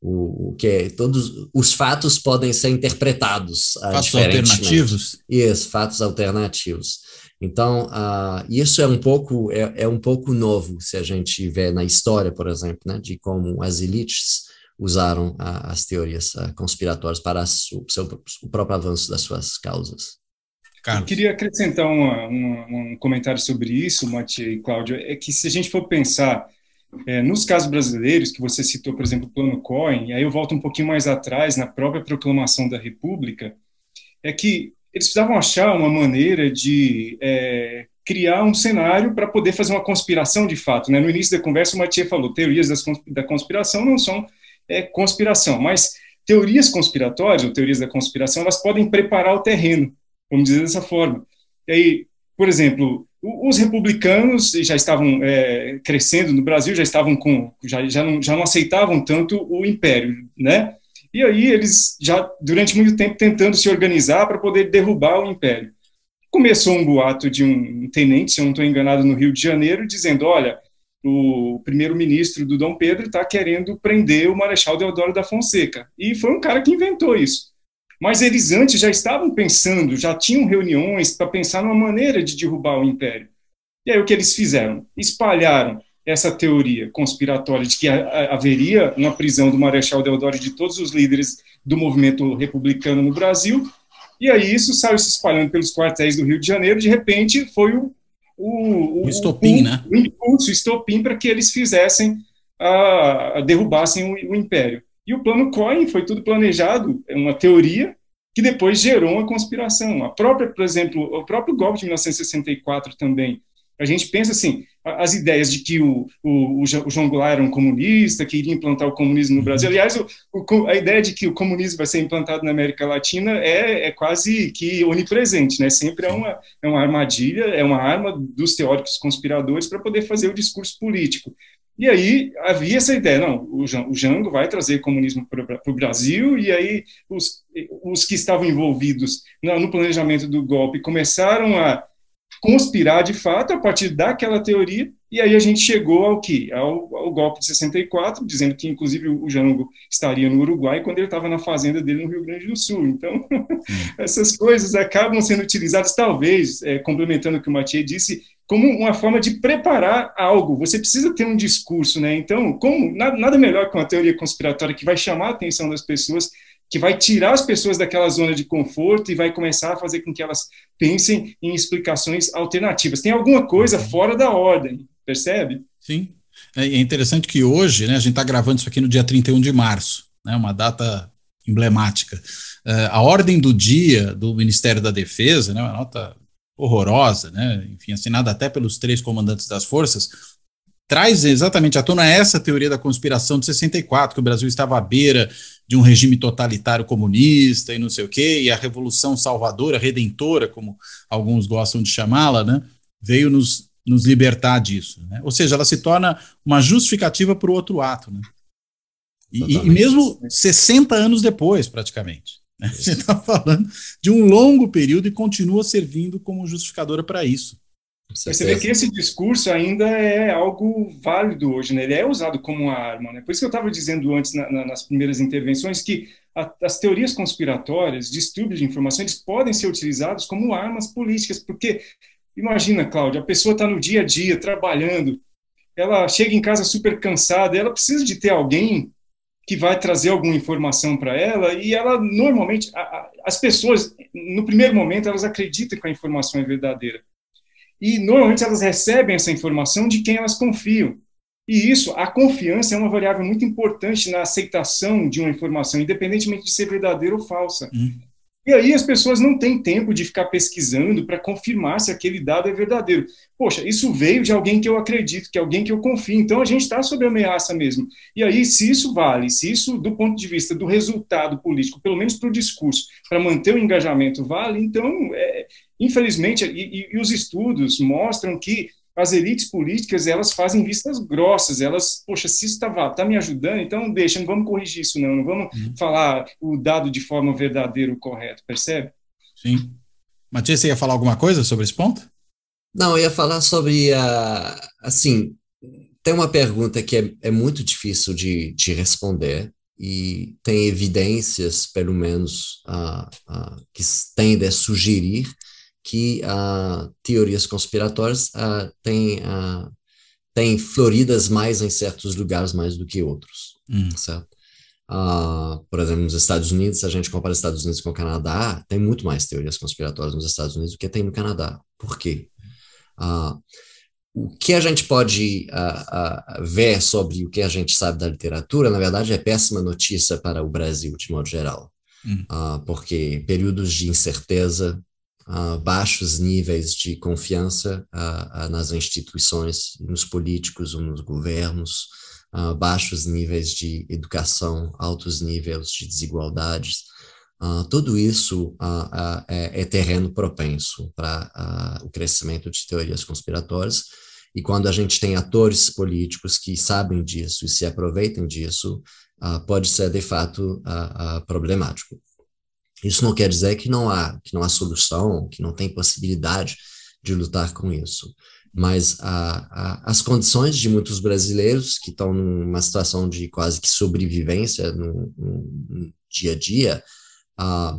O, o, que é, todos os fatos podem ser interpretados ah, fatos alternativos isso fatos alternativos então, uh, isso é um pouco é, é, um pouco novo se a gente vê na história, por exemplo, né, de como as elites usaram uh, as teorias uh, conspiratórias para su, seu, o próprio avanço das suas causas. Carlos. Eu queria acrescentar uma, uma, um comentário sobre isso, Mati e Cláudio, é que se a gente for pensar é, nos casos brasileiros, que você citou, por exemplo, o Plano Cohen, e aí eu volto um pouquinho mais atrás, na própria proclamação da República, é que eles precisavam achar uma maneira de é, criar um cenário para poder fazer uma conspiração de fato. Né? No início da conversa, o Mathieu falou: teorias das, da conspiração não são é, conspiração, mas teorias conspiratórias ou teorias da conspiração elas podem preparar o terreno, vamos dizer dessa forma. E aí, por exemplo, os republicanos já estavam é, crescendo no Brasil, já estavam com, já, já, não, já não aceitavam tanto o império, né? E aí eles já durante muito tempo tentando se organizar para poder derrubar o império. Começou um boato de um tenente, se eu não estou enganado, no Rio de Janeiro, dizendo: olha, o primeiro-ministro do Dom Pedro está querendo prender o Marechal Deodoro da Fonseca. E foi um cara que inventou isso. Mas eles antes já estavam pensando, já tinham reuniões para pensar numa maneira de derrubar o império. E aí o que eles fizeram? Espalharam essa teoria conspiratória de que haveria uma prisão do Marechal Deodoro e de todos os líderes do movimento republicano no Brasil, e aí isso saiu se espalhando pelos quartéis do Rio de Janeiro, de repente foi o, o, o estopim, o, né? o impulso, o estopim para que eles fizessem, a, a derrubassem o, o Império. E o plano Cohen foi tudo planejado, é uma teoria que depois gerou uma conspiração. A própria, por exemplo, o próprio golpe de 1964 também, a gente pensa assim, as ideias de que o, o, o João Goulart era um comunista, que iria implantar o comunismo no uhum. Brasil. Aliás, o, o, a ideia de que o comunismo vai ser implantado na América Latina é, é quase que onipresente, né? Sempre é uma, é uma armadilha, é uma arma dos teóricos conspiradores para poder fazer o discurso político. E aí havia essa ideia, não, o, Jango vai trazer comunismo para o Brasil, e aí os, os que estavam envolvidos no, no planejamento do golpe começaram a conspirar de fato a partir daquela teoria, e aí a gente chegou ao que? Ao, ao, golpe de 64, dizendo que inclusive o Jango estaria no Uruguai quando ele estava na fazenda dele no Rio Grande do Sul. Então, hum. essas coisas acabam sendo utilizadas, talvez, é, complementando o que o Mathieu disse, como uma forma de preparar algo. Você precisa ter um discurso, né? Então, como nada, nada melhor que uma teoria conspiratória que vai chamar a atenção das pessoas que vai tirar as pessoas daquela zona de conforto e vai começar a fazer com que elas pensem em explicações alternativas. Tem alguma coisa uhum. fora da ordem, percebe? Sim. É, é interessante que hoje, né, a gente está gravando isso aqui no dia 31 de março, né, uma data emblemática. É, a ordem do dia do Ministério da Defesa, né, uma nota horrorosa, né, enfim, assinada até pelos três comandantes das forças, traz exatamente à tona essa teoria da conspiração de 64, que o Brasil estava à beira de um regime totalitário comunista e não sei o quê, e a Revolução Salvadora, Redentora, como alguns gostam de chamá-la, né, veio nos, nos libertar disso. Né? Ou seja, ela se torna uma justificativa para o outro ato. Né? E, e, mesmo 60 anos depois, praticamente. Né? Você está falando de um longo período e continua servindo como justificadora para isso. Você vê que esse discurso ainda é algo válido hoje, né? ele é usado como uma arma. Né? Por isso que eu estava dizendo antes, na, na, nas primeiras intervenções, que a, as teorias conspiratórias, distúrbios de informação, eles podem ser utilizados como armas políticas, porque, imagina, Cláudia, a pessoa está no dia a dia, trabalhando, ela chega em casa super cansada, ela precisa de ter alguém que vai trazer alguma informação para ela e ela normalmente a, a, as pessoas no primeiro momento elas acreditam que a informação é verdadeira e normalmente elas recebem essa informação de quem elas confiam. E isso, a confiança é uma variável muito importante na aceitação de uma informação, independentemente de ser verdadeira ou falsa. Uhum. E aí as pessoas não têm tempo de ficar pesquisando para confirmar se aquele dado é verdadeiro. Poxa, isso veio de alguém que eu acredito, que é alguém que eu confio. Então a gente está sob ameaça mesmo. E aí, se isso vale, se isso, do ponto de vista do resultado político, pelo menos para o discurso, para manter o engajamento, vale, então é, Infelizmente, e, e os estudos mostram que as elites políticas elas fazem vistas grossas, elas, poxa, se isso está tá me ajudando, então deixa, não vamos corrigir isso não, não vamos uhum. falar o dado de forma verdadeira correto correta, percebe? Sim. Matias, você ia falar alguma coisa sobre esse ponto? Não, eu ia falar sobre a, assim, tem uma pergunta que é, é muito difícil de, de responder e tem evidências, pelo menos, a, a, que tendem a sugerir que teorias conspiratórias ah, têm, ah, têm floridas mais em certos lugares mais do que outros, hum. certo? por exemplo, nos Estados Unidos, se a gente compara Estados Unidos com o Canadá, tem muito mais teorias conspiratórias nos Estados Unidos do que tem no Canadá. Por quê? o que a gente pode uh, uh, ver sobre o que a gente sabe da literatura, na verdade, é péssima notícia para o Brasil, de modo geral, uh, porque períodos de incerteza, uh, baixos níveis de confiança uh, nas instituições, nos políticos, nos governos, baixos níveis de educação, altos níveis de desigualdades. tudo isso é, é, terreno propenso para o crescimento de teorias conspiratórias. E quando a gente tem atores políticos que sabem disso e se aproveitam disso, pode ser de fato problemático. Isso não quer dizer que não há que não há solução, que não tem possibilidade de lutar com isso. Mas a, a, as condições de muitos brasileiros que estão numa situação de quase que sobrevivência no, no dia a dia, ah,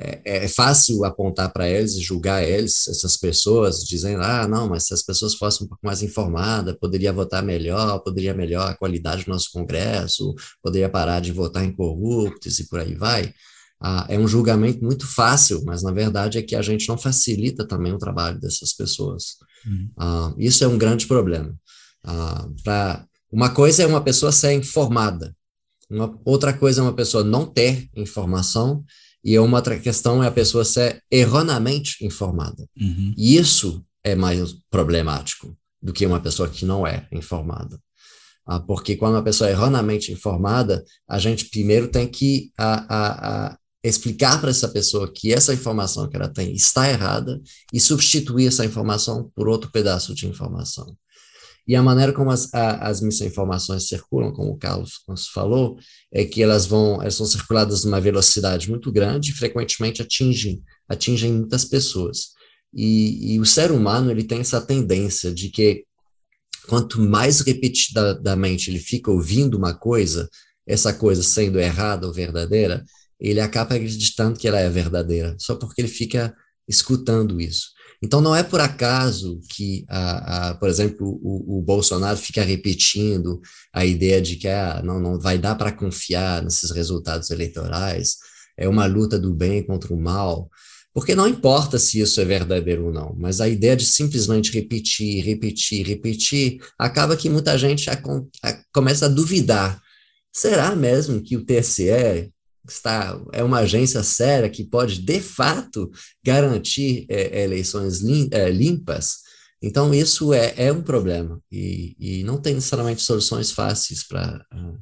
é, é, é, fácil apontar para eles e julgar eles, essas pessoas, dizendo: ah, não, mas se as pessoas fossem um pouco mais informadas, poderia votar melhor, poderia melhorar a qualidade do nosso Congresso, poderia parar de votar em corruptos e por aí vai. Ah, é um julgamento muito fácil, mas na verdade é que a gente não facilita também o trabalho dessas pessoas. Uhum. Ah, isso é um grande problema. Ah, pra, uma coisa é uma pessoa ser informada, uma, outra coisa é uma pessoa não ter informação, e uma outra questão é a pessoa ser erroneamente informada. Uhum. E isso é mais problemático do que uma pessoa que não é informada ah, porque quando uma pessoa é erroneamente informada, a gente primeiro tem que a, a, a explicar para essa pessoa que essa informação que ela tem está errada e substituir essa informação por outro pedaço de informação. E a maneira como as, a, as misinformações circulam, como o Carlos nos falou, é que elas vão, elas são circuladas numa velocidade muito grande e frequentemente atingem, atingem muitas pessoas. E, e o ser humano ele tem essa tendência de que quanto mais repetidamente ele fica ouvindo uma coisa, essa coisa sendo errada ou verdadeira, ele acaba acreditando que ela é verdadeira, só porque ele fica escutando isso. Então, não é por acaso que, a, a por exemplo, o, o, Bolsonaro fica repetindo a ideia de que ah, não, não vai dar para confiar nesses resultados eleitorais, é uma luta do bem contra o mal, porque não importa se isso é verdadeiro ou não, mas a ideia de simplesmente repetir, repetir, repetir, acaba que muita gente a, a, começa a duvidar. Será mesmo que o TSE está, é uma agência séria que pode, de fato, garantir é, é, eleições lim, é, limpas. Então, isso é, é um problema e, e não tem necessariamente soluções fáceis para uh, ah,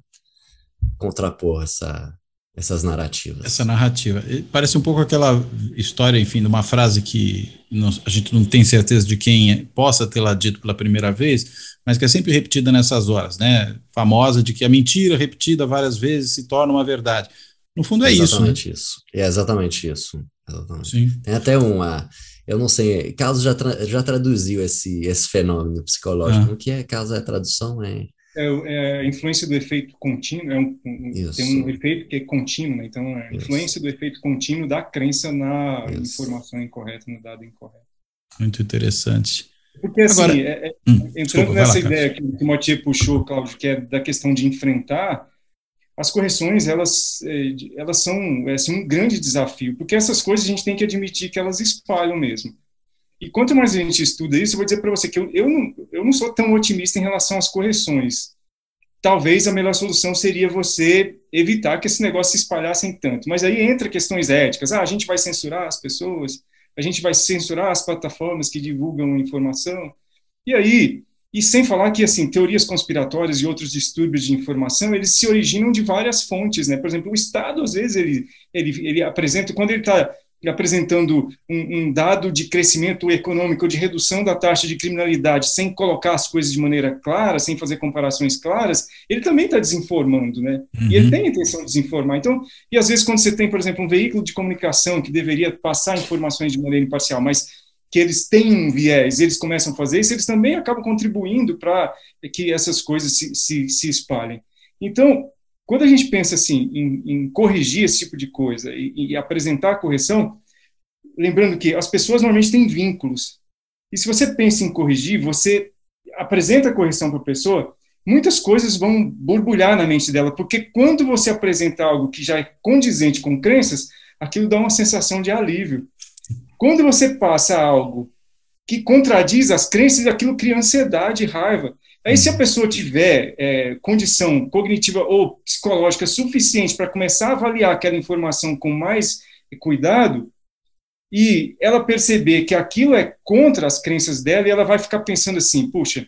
contrapor essa, essas narrativas. Essa narrativa. Parece um pouco aquela história, enfim, de uma frase que não, a gente não tem certeza de quem é, possa tê-la dito pela primeira vez, mas que é sempre repetida nessas horas, né? Famosa de que a mentira repetida várias vezes se torna uma verdade. No fundo é, é exatamente isso, né? isso. É exatamente isso. Exatamente. Sim. Tem até uma. Eu não sei, Carlos já, tra já traduziu esse, esse fenômeno psicológico. Ah. O que é, Carlos? É tradução? É... É, é, a influência do efeito contínuo. É um, tem um efeito que é contínuo, né? então é a influência do efeito contínuo da crença na isso. informação incorreta, no dado incorreto. Muito interessante. Porque assim, Agora... É, é, hum, entrando Desculpa, nessa lá, ideia que, que o Motier puxou, Cláudio, que é da questão de enfrentar as correções elas, eh, elas são é, assim, um grande desafio, porque essas coisas a gente tem que admitir que elas espalham mesmo. E quanto mais a gente estuda isso, eu vou dizer para você que eu, eu, não, eu não sou tão otimista em relação às correções. Talvez a melhor solução seria você evitar que esse negócio se espalhasse tanto. Mas aí entra questões éticas. Ah, a gente vai censurar as pessoas, a gente vai censurar as plataformas que divulgam informação. E aí, e sem falar que, assim, teorias conspiratórias e outros distúrbios de informação, eles se originam de várias fontes, né? Por exemplo, o Estado, às vezes, ele, ele, ele apresenta, quando ele está apresentando um, um, dado de crescimento econômico, de redução da taxa de criminalidade, sem colocar as coisas de maneira clara, sem fazer comparações claras, ele também está desinformando, né? Uhum. E ele uhum. tem a intenção de desinformar. Então, e às vezes quando você tem, por exemplo, um veículo de comunicação que deveria passar informações de maneira imparcial, mas que eles têm um viés, eles começam a fazer isso, eles também acabam contribuindo para que essas coisas se, se, se, espalhem. Então, quando a gente pensa assim em, em corrigir esse tipo de coisa e, e apresentar a correção, lembrando que as pessoas normalmente têm vínculos. E se você pensa em corrigir, você apresenta a correção para a pessoa, muitas coisas vão borbulhar na mente dela, porque quando você apresenta algo que já é condizente com crenças, aquilo dá uma sensação de alívio. Quando você passa algo que contradiz as crenças, aquilo cria ansiedade, raiva. Aí, se a uhum. pessoa tiver é, condição cognitiva ou psicológica suficiente para começar a avaliar aquela informação com mais cuidado, e ela perceber que aquilo é contra as crenças dela, e ela vai ficar pensando assim: puxa,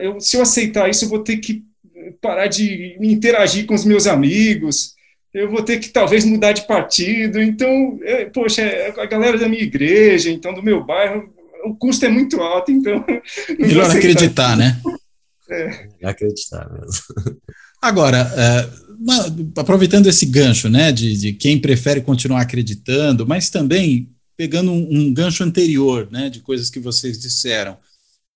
eu, se eu aceitar isso, eu vou ter que parar de interagir com os meus amigos, eu vou ter que talvez mudar de partido. Então, é, poxa, é, a galera da minha igreja, então do meu bairro, o custo é muito alto, então. Melhor acreditar, né? É. é acreditar mesmo. Agora, é, aproveitando esse gancho, né, de, de, quem prefere continuar acreditando, mas também pegando um, um gancho anterior, né, de coisas que vocês disseram.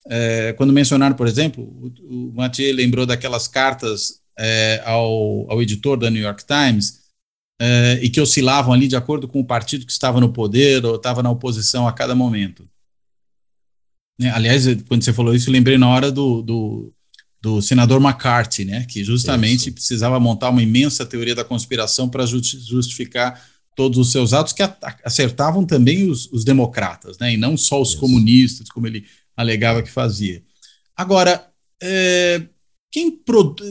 É, quando mencionaram, por exemplo, o, o Mathieu lembrou daquelas cartas é, ao, ao editor da New York Times é, e que oscilavam ali de acordo com o partido que estava no poder ou estava na oposição a cada momento. Né? Aliás, quando você falou isso, eu lembrei na hora do, do, do senador McCarthy, né? que justamente isso. precisava montar uma imensa teoria da conspiração para justificar todos os seus atos que acertavam também os, os democratas, né? e não só os isso. comunistas, como ele alegava que fazia. Agora, é, quem produ...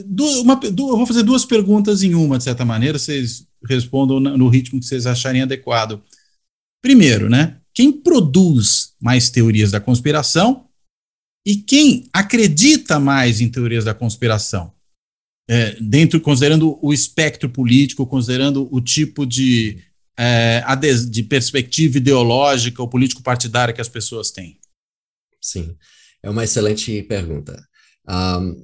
uma... Eu vou fazer duas perguntas em uma, de certa maneira, vocês respondam no ritmo que vocês acharem adequado. Primeiro, né? Quem produz mais teorias da conspiração e quem acredita mais em teorias da conspiração? É, dentro, considerando o espectro político, considerando o tipo de, é, de perspectiva ideológica ou político-partidária que as pessoas têm? Sim, é uma excelente pergunta. Um,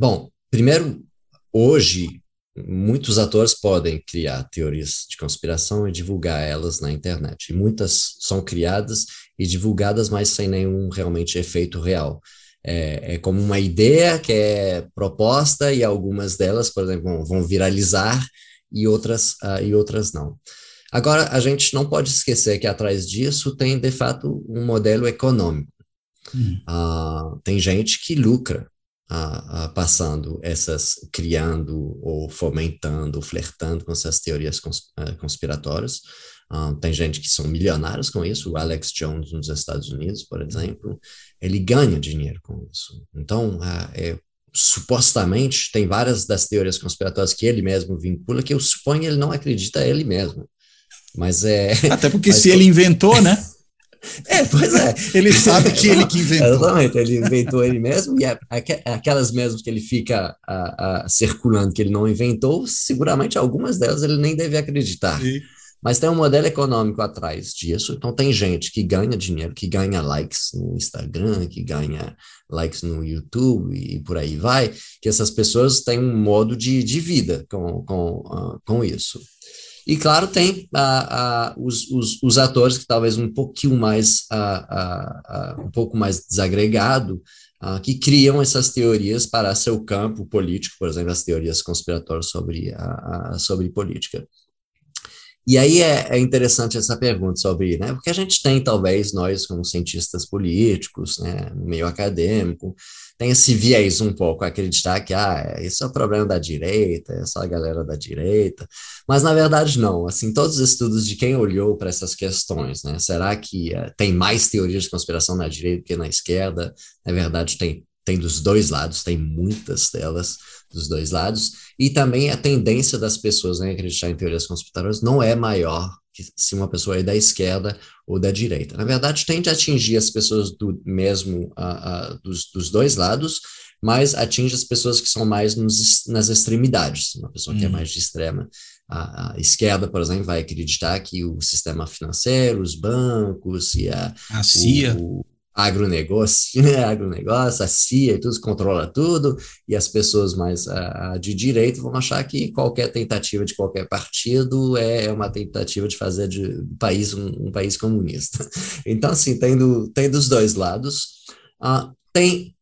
Bom, primeiro, hoje, muitos atores podem criar teorias de conspiração e divulgar elas na internet. E muitas são criadas e divulgadas, mas sem nenhum realmente efeito real. É, é como uma ideia que é proposta e algumas delas, por exemplo, vão, viralizar e outras, uh, e outras não. Agora, a gente não pode esquecer que atrás disso tem, de fato, um modelo econômico. Hum. Uh, tem gente que lucra passando essas, criando ou fomentando, flertando com essas teorias cons, é, conspiratórias. Um, ah, tem gente que são milionários com isso, o Alex Jones nos Estados Unidos, por exemplo, ele ganha dinheiro com isso. Então, é, é supostamente, tem várias das teorias conspiratórias que ele mesmo vincula, que eu suponho ele não acredita ele mesmo. Mas é. Até porque se ele inventou, né? É, pois é. Ele sabe que ele que inventou. Exatamente, ele inventou ele mesmo, e é é aquelas mesmas que ele fica a, a, circulando que ele não inventou, seguramente algumas delas ele nem deve acreditar. E... Mas tem um modelo econômico atrás disso, então tem gente que ganha dinheiro, que ganha likes no Instagram, que ganha likes no YouTube e por aí vai, que essas pessoas têm um modo de, de vida com, com, uh, com isso. E claro, tem ah, os, os, os, atores que talvez um pouquinho mais, ah, um pouco mais desagregado, que criam essas teorias para seu campo político, por exemplo, as teorias conspiratórias sobre, a, sobre política. E aí é, é, interessante essa pergunta sobre, né, porque a gente tem, talvez, nós como cientistas políticos, né, meio acadêmico, tem esse viés um pouco, acreditar que ah, isso é o problema da direita, é só a galera da direita. Mas na verdade não, assim, todos os estudos de quem olhou para essas questões, né? Será que uh, tem mais teorias de conspiração na direita do que na esquerda? Na é verdade tem tem dos dois lados, tem muitas delas dos dois lados, e também a tendência das pessoas em né, acreditar em teorias conspiratórias não é maior se uma pessoa é da esquerda ou da direita. Na verdade, tende a atingir as pessoas do mesmo uh, uh, dos, dos, dois lados, mas atinge as pessoas que são mais nos, nas extremidades. Uma pessoa hum. que é uhum. mais de extrema a, a, esquerda, por exemplo, vai acreditar que o sistema financeiro, os bancos e a, a CIA. O, agronegócio, né? agronegócio, a CIA e tudo, controla tudo, e as pessoas mais ah, ah, de direito vão achar que qualquer tentativa de qualquer partido é, é uma tentativa de fazer de, país um, um, país comunista. Então, assim, tem, tem dos dois lados. Ah, tem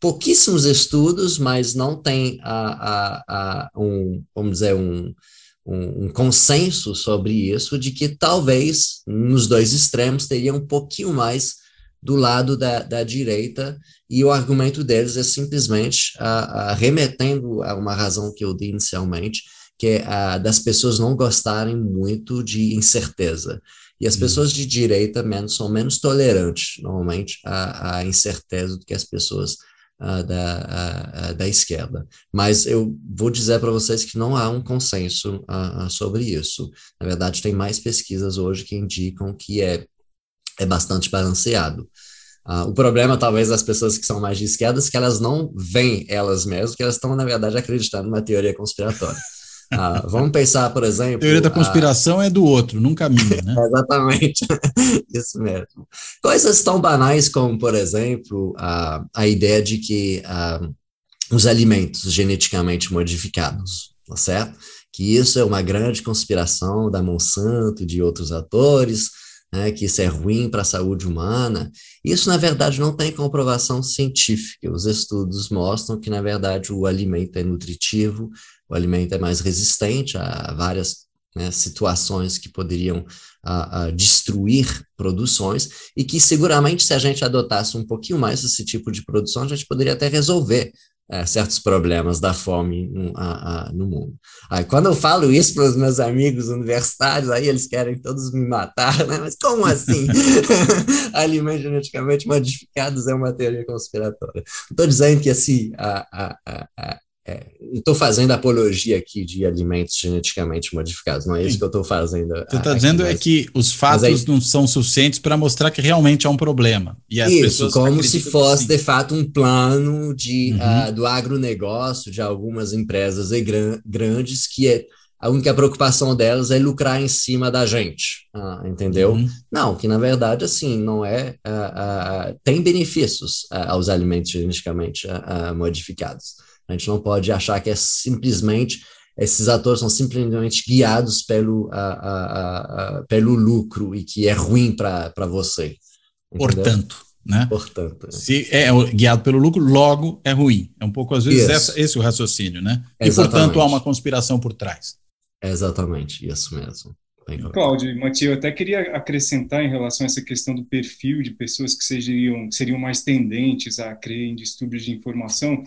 pouquíssimos estudos, mas não tem a, a, a um, vamos dizer, um, um, um, consenso sobre isso, de que talvez nos dois extremos teria um pouquinho mais do lado da, da direita, e o argumento deles é simplesmente a, remetendo a uma razão que eu dei inicialmente, que é das pessoas não gostarem muito de incerteza. E as hum. pessoas de direita menos, são menos tolerantes, normalmente, à, à incerteza do que as pessoas uh, da, uh, da esquerda. Mas eu vou dizer para vocês que não há um consenso uh, sobre isso. Na verdade, tem mais pesquisas hoje que indicam que é é bastante balanceado. Uh, o problema, talvez, das pessoas que são mais de esquerda é que elas não veem elas mesmas, que elas estão, na verdade, acreditando numa teoria conspiratória. Uh, vamos pensar, por exemplo. A teoria da conspiração uh, é do outro, nunca minha, né? Exatamente, isso mesmo. Coisas tão banais como, por exemplo, uh, a ideia de que ah, os alimentos geneticamente modificados, tá certo? Que isso é uma grande conspiração da Monsanto e de outros atores né, que isso é ruim para a saúde humana. Isso, na verdade, não tem comprovação científica. Os estudos mostram que, na verdade, o alimento é nutritivo, o alimento é mais resistente a várias né, situações que poderiam a, a destruir produções e que seguramente se a gente adotasse um pouquinho mais esse tipo de produção a gente poderia até resolver é, certos problemas da fome no, a, a, no, mundo. Aí, quando eu falo isso para os meus amigos universitários, aí eles querem todos me matar, né? Mas como assim? Alimentos geneticamente modificados é uma teoria conspiratória. Estou dizendo que esse, a, é, não estou fazendo apologia aqui de alimentos geneticamente modificados, não é isso que eu estou fazendo. Você está dizendo é mas, é que os fatos aí, não são suficientes para mostrar que realmente há um problema. E as isso, pessoas como se fosse de fato um plano de, uhum. uh, do agronegócio de algumas empresas gran grandes que é, a única preocupação delas é lucrar em cima da gente, uh, entendeu? Uhum. Não, que na verdade assim não é uh, tem benefícios aos alimentos geneticamente modificados. A gente não pode achar que é simplesmente esses atores são simplesmente guiados pelo, a, a, a, pelo lucro e que é ruim para você. Entendeu? Portanto, né? Portanto. É. Se é, é guiado pelo lucro, logo é ruim. É um pouco, às vezes, essa, esse o raciocínio, né? Exatamente. E, portanto, há uma conspiração por trás. Exatamente, isso mesmo. Cláudio e eu até queria acrescentar em relação a essa questão do perfil de pessoas que seriam, seriam mais tendentes a crer em distúrbios de informação,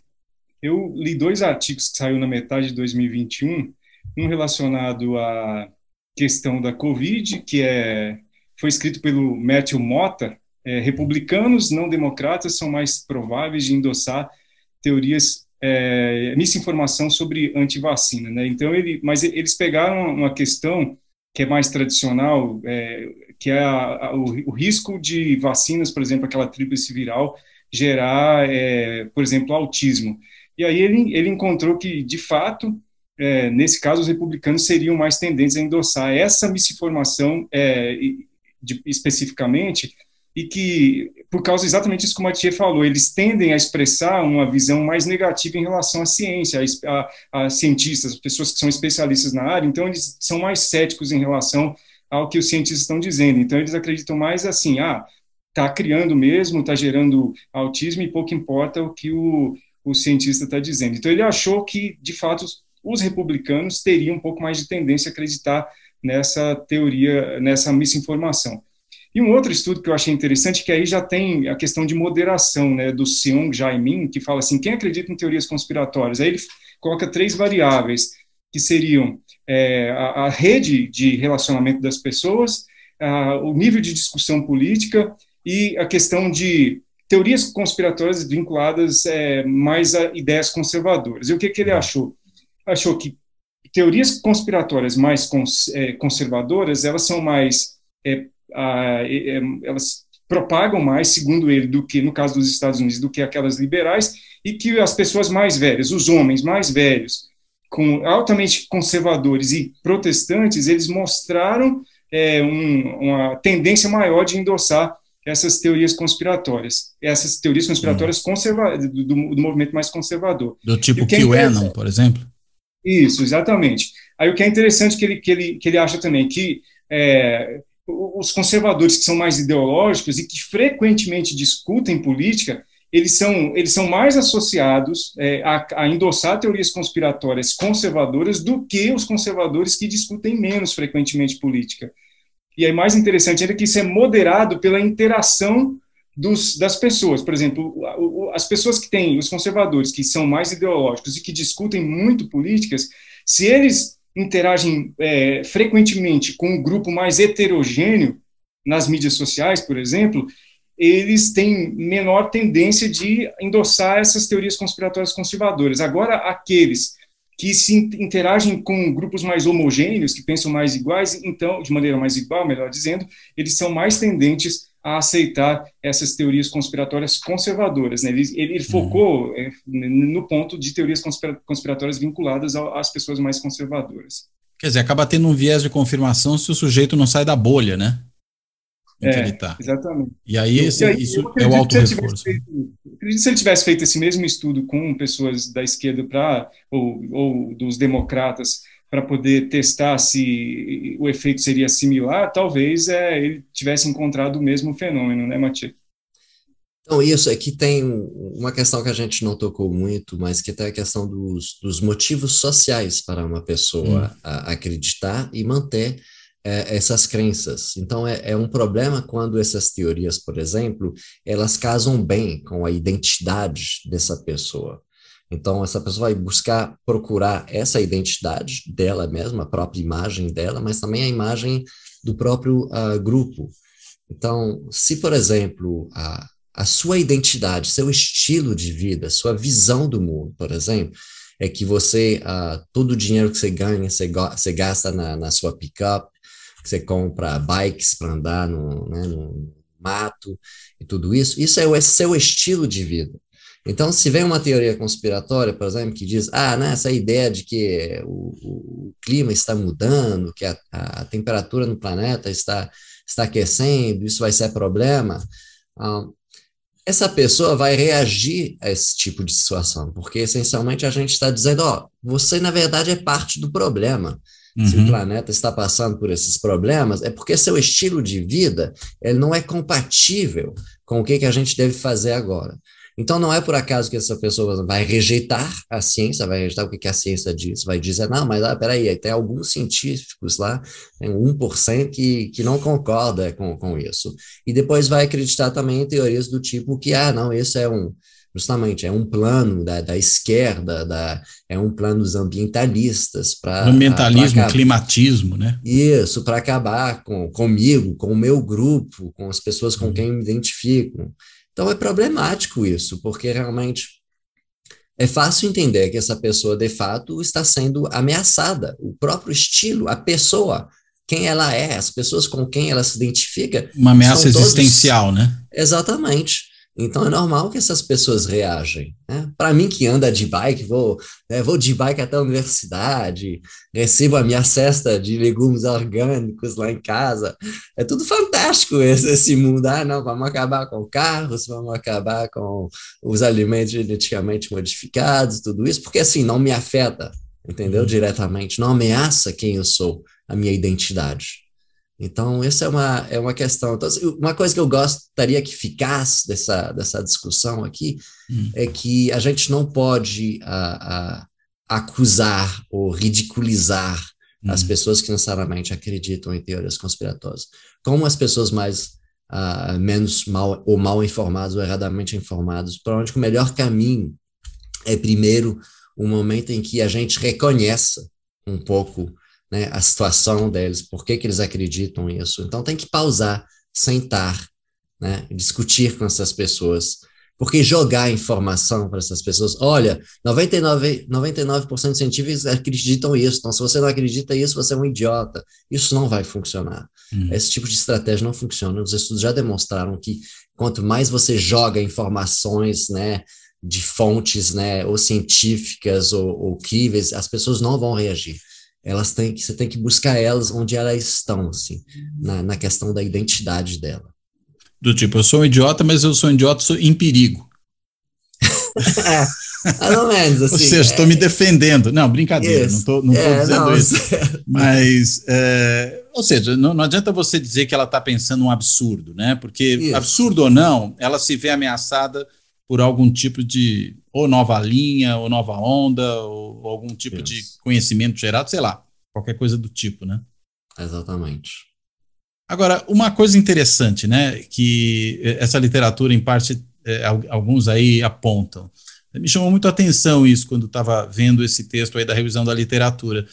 eu li dois artigos que saiu na metade de 2021, um relacionado à questão da Covid, que é, foi escrito pelo Matthew Mota, é, republicanos não democratas são mais prováveis de endossar teorias é, misinformação sobre antivacina, né? Então ele, mas eles pegaram uma questão que é mais tradicional, é, que é a, a, o, o, risco de vacinas, por exemplo, aquela tríplice viral gerar, é, por exemplo, autismo. E aí ele, ele encontrou que, de fato, é, nesse caso, os republicanos seriam mais tendentes a endossar essa misformação é, de, especificamente, e que, por causa exatamente disso que o Mathieu falou, eles tendem a expressar uma visão mais negativa em relação à ciência, a, a, a cientistas, pessoas que são especialistas na área, então eles são mais céticos em relação ao que os cientistas estão dizendo. Então eles acreditam mais assim, ah, está criando mesmo, está gerando autismo e pouco importa o que o, o cientista está dizendo. Então, ele achou que, de fato, os republicanos teriam um pouco mais de tendência a acreditar nessa teoria, nessa misinformação. E um outro estudo que eu achei interessante, que aí já tem a questão de moderação, né, do Seong Jaimin, que fala assim, quem acredita em teorias conspiratórias? Aí ele coloca três variáveis, que seriam é, a, a, rede de relacionamento das pessoas, a, o nível de discussão política e a questão de teorias conspiratórias vinculadas é, mais a ideias conservadoras. E o que, que ele uhum. achou? Achou que teorias conspiratórias mais cons, é, conservadoras, elas são mais, é, a, é, elas propagam mais, segundo ele, do que, no caso dos Estados Unidos, do que aquelas liberais, e que as pessoas mais velhas, os homens mais velhos, com, altamente conservadores e protestantes, eles mostraram é, um, uma tendência maior de endossar essas teorias conspiratórias, essas teorias hum. conspiratórias conserva do, do, movimento mais conservador. Do tipo que é QAnon, é por exemplo? Isso, exatamente. Aí o que é interessante que ele, que ele, que ele acha também, que é, os conservadores que são mais ideológicos e que frequentemente discutem política, eles são, eles são mais associados é, a, a, endossar teorias conspiratórias conservadoras do que os conservadores que discutem menos frequentemente política e aí mais interessante ainda que isso é moderado pela interação dos, das pessoas. Por exemplo, as pessoas que têm, os conservadores, que são mais ideológicos e que discutem muito políticas, se eles interagem é, frequentemente com um grupo mais heterogêneo nas mídias sociais, por exemplo, eles têm menor tendência de endossar essas teorias conspiratórias conservadoras. Agora, aqueles que se interagem com grupos mais homogêneos, que pensam mais iguais, então, de maneira mais igual, melhor dizendo, eles são mais tendentes a aceitar essas teorias conspiratórias conservadoras. Né? Ele, ele uhum. focou é, no ponto de teorias conspiratórias vinculadas às pessoas mais conservadoras. Quer dizer, acaba tendo um viés de confirmação se o sujeito não sai da bolha, né? É, em é, que ele está. Exatamente. E aí, esse, e aí isso é o alto reforço Acredito né? se ele tivesse feito esse mesmo estudo com pessoas da esquerda para ou, ou dos democratas para poder testar se o efeito seria similar, talvez é, ele tivesse encontrado o mesmo fenômeno, né, Matheus? Então, isso aqui é tem uma questão que a gente não tocou muito, mas que tem é a questão dos, dos motivos sociais para uma pessoa hum. a acreditar e manter é, essas crenças. Então, é, é, um problema quando essas teorias, por exemplo, elas casam bem com a identidade dessa pessoa. Então, essa pessoa vai buscar procurar essa identidade dela mesma, a própria imagem dela, mas também a imagem do próprio uh, grupo. Então, se, por exemplo, a, a sua identidade, seu estilo de vida, sua visão do mundo, por exemplo, é que você, uh, todo o dinheiro que você ganha, você, você gasta na, na sua pickup você compra bikes para andar no, né, no mato e tudo isso. Isso é o é seu estilo de vida. Então, se vem uma teoria conspiratória, por exemplo, que diz, ah, né, essa ideia de que o, o clima está mudando, que a, a, temperatura no planeta está, está aquecendo, isso vai ser problema, ah, essa pessoa vai reagir a esse tipo de situação, porque essencialmente a gente está dizendo, ó, oh, você na verdade é parte do problema uhum. se o uhum. planeta está passando por esses problemas, é porque seu estilo de vida ele não é compatível com o que, que a gente deve fazer agora. Então, não é por acaso que essa pessoa vai rejeitar a ciência, vai rejeitar o que, que a ciência diz, vai dizer, não, mas ah, peraí, tem alguns científicos lá, tem 1% que, que não concorda com, com isso. E depois vai acreditar também em teorias do tipo que, ah, não, isso é um, Justamente, é um plano da, da esquerda, da, é um plano dos ambientalistas para. Ambientalismo, pra climatismo, né? Isso, para acabar com, comigo, com o meu grupo, com as pessoas com uhum. quem me identifico. Então é problemático isso, porque realmente é fácil entender que essa pessoa de fato está sendo ameaçada. O próprio estilo, a pessoa, quem ela é, as pessoas com quem ela se identifica. Uma ameaça existencial, todos... né? Exatamente. Então é normal que essas pessoas reagem. Né? Para mim que anda de bike, vou, né, vou de bike até a universidade, recebo a minha cesta de legumes orgânicos lá em casa. É tudo fantástico esse, esse mundo. Ah, não, vamos acabar com carros, vamos acabar com os alimentos geneticamente modificados, tudo isso, porque assim não me afeta, entendeu? Uhum. Diretamente, não ameaça quem eu sou, a minha identidade. Então, essa é uma, é uma questão. Então, assim, uma coisa que eu gostaria que ficasse dessa, dessa discussão aqui hum. é que a gente não pode a, a, acusar ou ridiculizar hum. as pessoas que necessariamente acreditam em teorias conspiratórias. Como as pessoas mais uh, menos mal ou mal informadas ou erradamente informadas, para onde o melhor caminho é primeiro o um momento em que a gente reconheça um pouco né, a situação deles, por que, que eles acreditam isso. Então tem que pausar, sentar, né, discutir com essas pessoas. Porque jogar informação para essas pessoas, olha, 99, 99 dos científicos acreditam isso, então se você não acredita isso, você é um idiota. Isso não vai funcionar. Hum. Esse tipo de estratégia não funciona. Os estudos já demonstraram que quanto mais você joga informações, né, de fontes, né, ou científicas ou, ou críveis, as pessoas não vão reagir elas têm que, você tem que buscar elas onde elas estão, assim, na, na questão da identidade dela. Do tipo, eu sou um idiota, mas eu sou um idiota sou em perigo. pelo menos, assim, Ou seja, estou é, me defendendo. Não, brincadeira, isso, não estou não é, tô dizendo não, isso. mas, é, ou seja, não, não, adianta você dizer que ela está pensando um absurdo, né? Porque, isso. absurdo ou não, ela se vê ameaçada por algum tipo de ou nova linha, ou nova onda, ou algum tipo de conhecimento gerado, sei lá, qualquer coisa do tipo, né? Exatamente. Agora, uma coisa interessante, né, que essa literatura, em parte, é, alguns aí apontam. Me chamou muito a atenção isso quando estava vendo esse texto aí da revisão da literatura,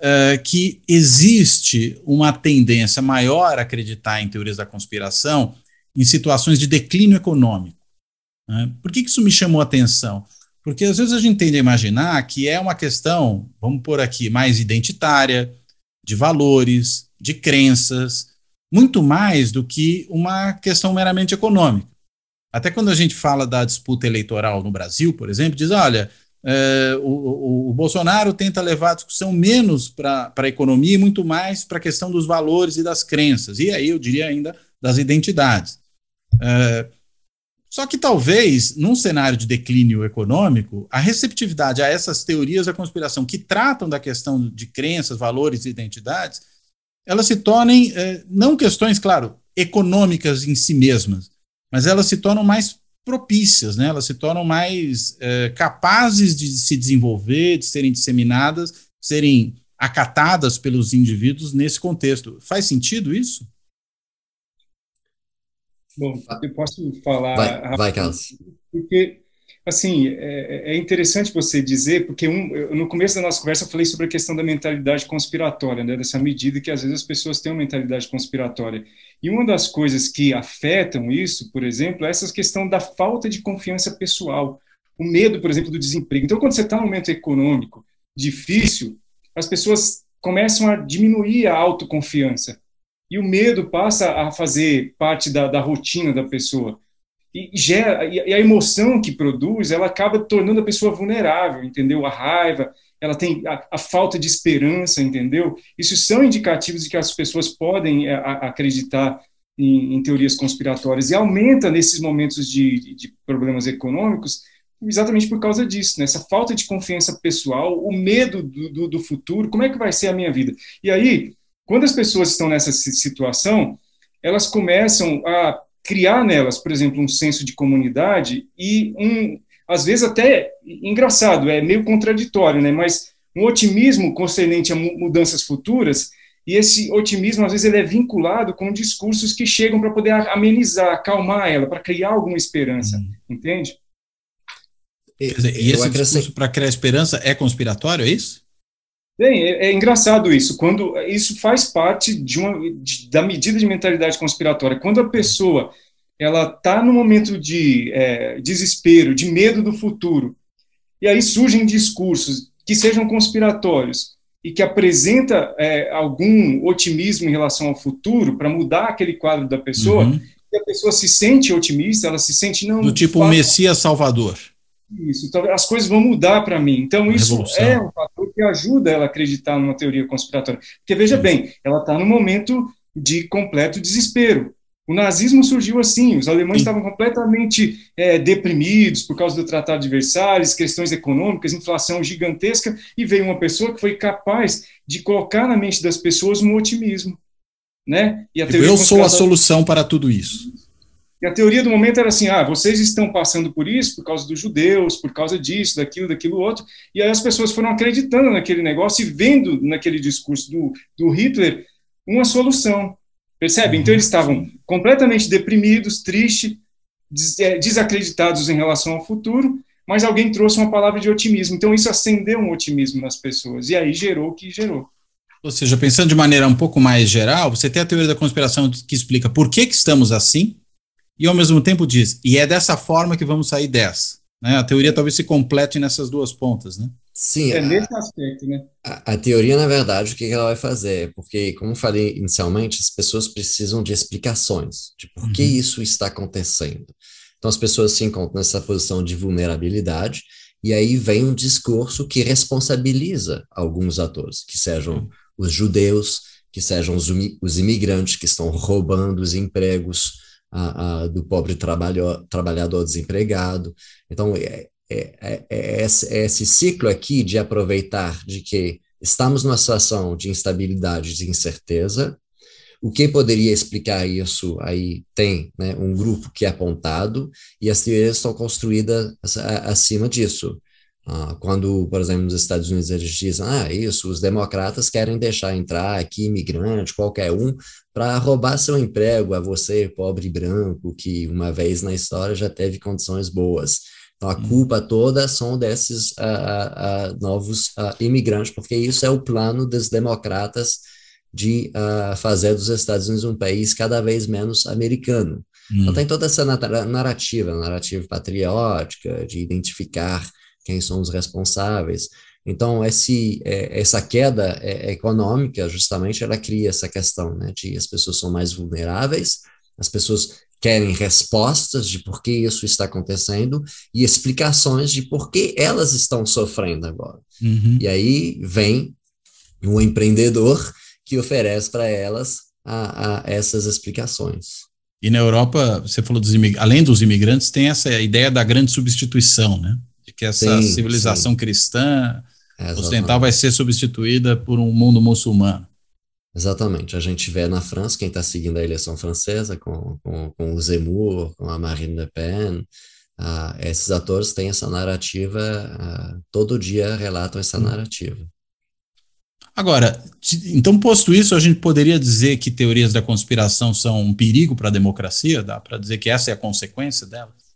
é, que existe uma tendência maior a acreditar em teorias da conspiração em situações de declínio econômico. Né? Por que, que isso me chamou a atenção? Porque às vezes a gente tende a imaginar que é uma questão, vamos por aqui, mais identitária, de valores, de crenças, muito mais do que uma questão meramente econômica. Até quando a gente fala da disputa eleitoral no Brasil, por exemplo, diz: olha, é, o, o, o, Bolsonaro tenta levar a discussão menos para a economia e muito mais para a questão dos valores e das crenças, e aí eu diria ainda das identidades. É, só que talvez, num cenário de declínio econômico, a receptividade a essas teorias da conspiração que tratam da questão de crenças, valores e identidades, elas se tornem eh, não questões, claro, econômicas em si mesmas, mas elas se tornam mais propícias, né? elas se tornam mais eh, capazes de se desenvolver, de serem disseminadas, serem acatadas pelos indivíduos nesse contexto. Faz sentido isso? Bom, eu posso falar. Vai, vai Carlos. Porque, assim, é, é, interessante você dizer, porque um, no começo da nossa conversa eu falei sobre a questão da mentalidade conspiratória, né, dessa medida que às vezes as pessoas têm uma mentalidade conspiratória. E uma das coisas que afetam isso, por exemplo, é essa questão da falta de confiança pessoal, o medo, por exemplo, do desemprego. Então, quando você está num momento econômico difícil, as pessoas começam a diminuir a autoconfiança e o medo passa a fazer parte da, da rotina da pessoa. E, gera, e a emoção que produz, ela acaba tornando a pessoa vulnerável, entendeu? A raiva, ela tem a, a, falta de esperança, entendeu? Isso são indicativos de que as pessoas podem a, é, a acreditar em, em, teorias conspiratórias e aumenta nesses momentos de, de, problemas econômicos exatamente por causa disso, né? essa falta de confiança pessoal, o medo do, do, do futuro, como é que vai ser a minha vida? E aí quando as pessoas estão nessa situação, elas começam a criar nelas, por exemplo, um senso de comunidade e um, às vezes até engraçado, é meio contraditório, né? Mas um otimismo concernente a mudanças futuras e esse otimismo às vezes ele é vinculado com discursos que chegam para poder amenizar, acalmar ela, para criar alguma esperança, hum. entende? e esse discurso para criar esperança é conspiratório, é isso? Bem, é, é, engraçado isso. Quando isso faz parte de uma de, da medida de mentalidade conspiratória, quando a pessoa ela está no momento de é, desespero, de medo do futuro, e aí surgem discursos que sejam conspiratórios e que apresenta é, algum otimismo em relação ao futuro para mudar aquele quadro da pessoa, uhum. e a pessoa se sente otimista, ela se sente não do tipo fato, Messias Salvador. Isso, então, as coisas vão mudar para mim. Então, isso Revolução. é um fator que ajuda ela a acreditar numa teoria conspiratória. Porque, veja isso. bem, ela está num momento de completo desespero. O nazismo surgiu assim, os alemães estavam completamente é, deprimidos por causa do Tratado de Versalhes, questões econômicas, inflação gigantesca, e veio uma pessoa que foi capaz de colocar na mente das pessoas um otimismo. Né? E a tipo, eu sou a solução para tudo isso. E a teoria do momento era assim: ah, vocês estão passando por isso por causa dos judeus, por causa disso, daquilo, daquilo outro. E aí as pessoas foram acreditando naquele negócio e vendo naquele discurso do, do Hitler uma solução. Percebe? Então eles estavam completamente deprimidos, tristes, eh, desacreditados em relação ao futuro, mas alguém trouxe uma palavra de otimismo. Então isso acendeu um otimismo nas pessoas. E aí gerou o que gerou. Ou seja, pensando de maneira um pouco mais geral, você tem a teoria da conspiração que explica por que, que estamos assim, e ao mesmo tempo diz, e é dessa forma que vamos sair dessa. Né? A teoria talvez se complete nessas duas pontas, né? Sim. É nesse aspecto, né? A, a, teoria, na verdade, o que ela vai fazer? Porque, como falei inicialmente, as pessoas precisam de explicações de por uhum. que isso está acontecendo. Então, as pessoas se encontram nessa posição de vulnerabilidade, e aí vem um discurso que responsabiliza alguns atores, que sejam os judeus, que sejam os, os imigrantes que estão roubando os empregos, a, a, do pobre trabalho, trabalhador desempregado. Então, é, é, é, é, esse, é esse ciclo aqui de aproveitar de que estamos numa situação de instabilidade, de incerteza. O que poderia explicar isso? Aí tem né, um grupo que é apontado e as teorias estão construídas acima disso. Ah, quando, por exemplo, nos Estados Unidos eles dizem, ah, isso, os democratas querem deixar entrar aqui imigrante, qualquer um, para roubar seu emprego a você, pobre branco, que uma vez na história já teve condições boas. Então, a hum. culpa toda são desses uh, uh, uh, novos imigrantes, porque isso é o plano dos democratas de fazer dos Estados Unidos um país cada vez menos americano. Então, hum. Então, tem toda essa narrativa, narrativa patriótica, de identificar quem são os responsáveis. Então, esse, é, essa queda é, é econômica, justamente, ela cria essa questão né, de as pessoas são mais vulneráveis, as pessoas querem respostas de por que isso está acontecendo e explicações de por que elas estão sofrendo agora. Uhum. E aí vem um empreendedor que oferece para elas a, a essas explicações. E na Europa, você falou dos além dos imigrantes, tem essa ideia da grande substituição, né? que essa sim, civilização sim. cristã Exatamente. ocidental vai ser substituída por um mundo muçulmano. Exatamente. A gente vê na França, quem está seguindo a eleição francesa, com, com, com, o Zemmour, com a Marine Le Pen, uh, esses atores têm essa narrativa, uh, todo dia relatam essa hum. narrativa. Agora, então, posto isso, a gente poderia dizer que teorias da conspiração são um perigo para a democracia? Dá para dizer que essa é a consequência delas?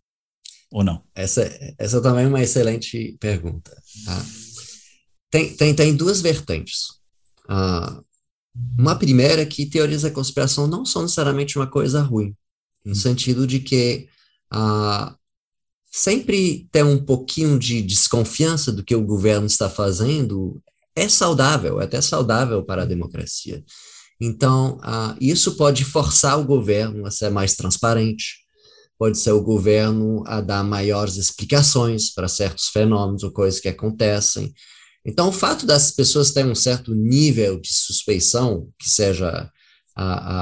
ou não? Essa, essa também é uma excelente pergunta. Tá? Tem, tem, tem duas vertentes. Uh, uma primeira é que teorias da conspiração não são necessariamente uma coisa ruim, no sentido de que uh, sempre ter um pouquinho de desconfiança do que o governo está fazendo é saudável, é até saudável para a democracia. Então, uh, isso pode forçar o governo a ser mais transparente, pode ser o governo a dar maiores explicações para certos fenômenos ou coisas que acontecem. Então, o fato das pessoas terem um certo nível de suspeição que seja a, a,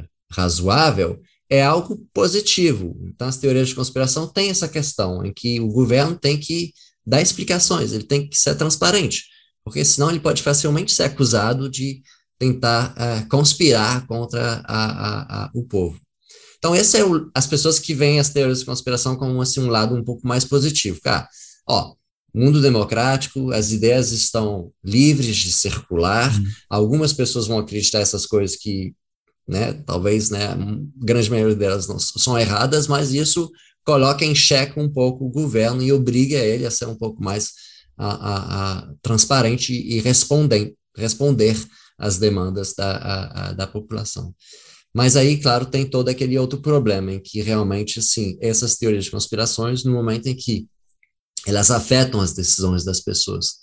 a razoável é algo positivo. Então, as teorias de conspiração têm essa questão em que o governo tem que dar explicações, ele tem que ser transparente, porque senão ele pode facilmente ser acusado de tentar uh, conspirar contra a, a, a, o povo. Então, esse é o, as pessoas que veem as teorias de conspiração como assim, um lado um pouco mais positivo. Cara, ah, ó, mundo democrático, as ideias estão livres de circular, uhum. algumas pessoas vão acreditar essas coisas que, né, talvez, né, a grande maioria delas não são erradas, mas isso coloca em xeque um pouco o governo e obriga ele a ser um pouco mais a, a, a transparente e responder, responder às demandas da, da população. Mas aí, claro, tem todo aquele outro problema em que realmente, assim, essas teorias de conspirações, no momento em que elas afetam as decisões das pessoas,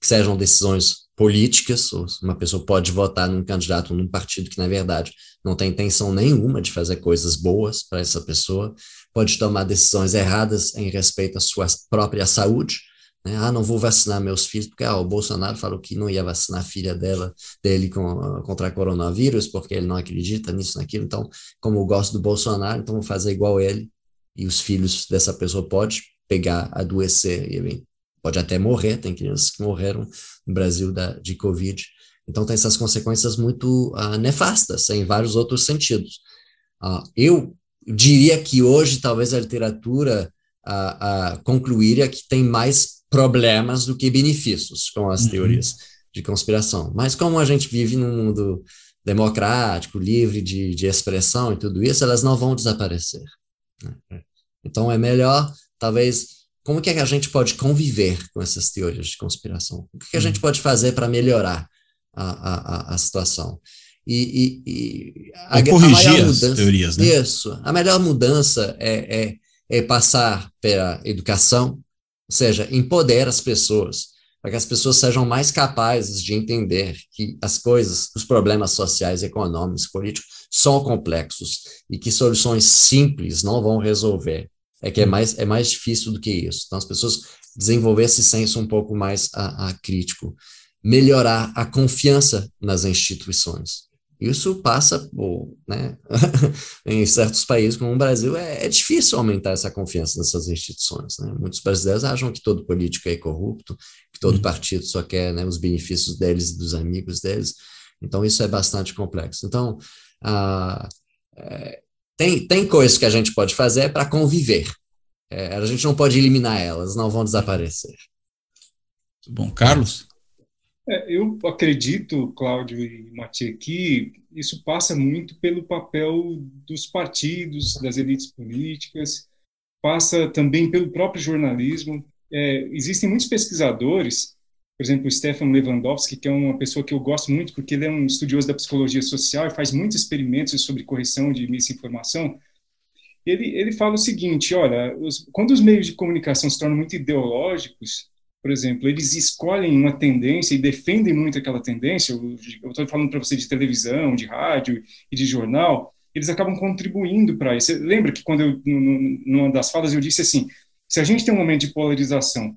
que sejam decisões políticas, ou uma pessoa pode votar num candidato, num partido que, na verdade, não tem intenção nenhuma de fazer coisas boas para essa pessoa, pode tomar decisões erradas em respeito à sua própria saúde, né? Ah, não vou vacinar meus filhos, porque ah, o Bolsonaro falou que não ia vacinar a filha dela, dele com, ah, contra coronavírus, porque ele não acredita nisso, naquilo. Então, como eu gosto do Bolsonaro, então vou fazer igual ele. E os filhos dessa pessoa podem pegar, adoecer, e bem, pode até morrer. Tem crianças que morreram no Brasil da, de Covid. Então, tem essas consequências muito ah, nefastas em vários outros sentidos. Ah, eu diria que hoje, talvez, a literatura uh, ah, concluiria que tem mais problemas do que benefícios com as uhum. teorias de conspiração. Mas como a gente vive num mundo democrático, livre de, de expressão e tudo isso, elas não vão desaparecer. Né? É. Então é melhor, talvez, como que, é que a gente pode conviver com essas teorias de conspiração? O que, que a gente uhum. pode fazer para melhorar a, a, a situação? E, e, e a, corrigir a mudança, as teorias, né? Isso. A melhor mudança é, é, é passar pela educação, ou seja, empodera as pessoas, para que as pessoas sejam mais capazes de entender que as coisas, os problemas sociais, econômicos, políticos, são complexos e que soluções simples não vão resolver. É que é mais, é mais difícil do que isso. Então, as pessoas desenvolver esse senso um pouco mais a, ah, a ah, crítico, melhorar a confiança nas instituições. Isso passa, por, né, em certos países como o Brasil, é, é, difícil aumentar essa confiança nessas instituições. Né? Muitos brasileiros acham que todo político é corrupto, que todo uhum. partido só quer né, os benefícios deles e dos amigos deles. Então, isso é bastante complexo. Então, a, ah, é, tem, tem coisas que a gente pode fazer para conviver. É, a gente não pode eliminar elas, não vão desaparecer. Muito bom. Carlos? É, eu acredito, Cláudio e Mati, que isso passa muito pelo papel dos partidos, das elites políticas, passa também pelo próprio jornalismo. É, existem muitos pesquisadores, por exemplo, o Stefan Lewandowski, que é uma pessoa que eu gosto muito, porque ele é um estudioso da psicologia social e faz muitos experimentos sobre correção de misinformação. Ele, ele fala o seguinte: olha, os, quando os meios de comunicação se tornam muito ideológicos, por exemplo, eles escolhem uma tendência e defendem muito aquela tendência. Eu estou falando para você de televisão, de rádio e de jornal. Eles acabam contribuindo para isso. lembra que quando eu, numa das falas, eu disse assim: se a gente tem um momento de polarização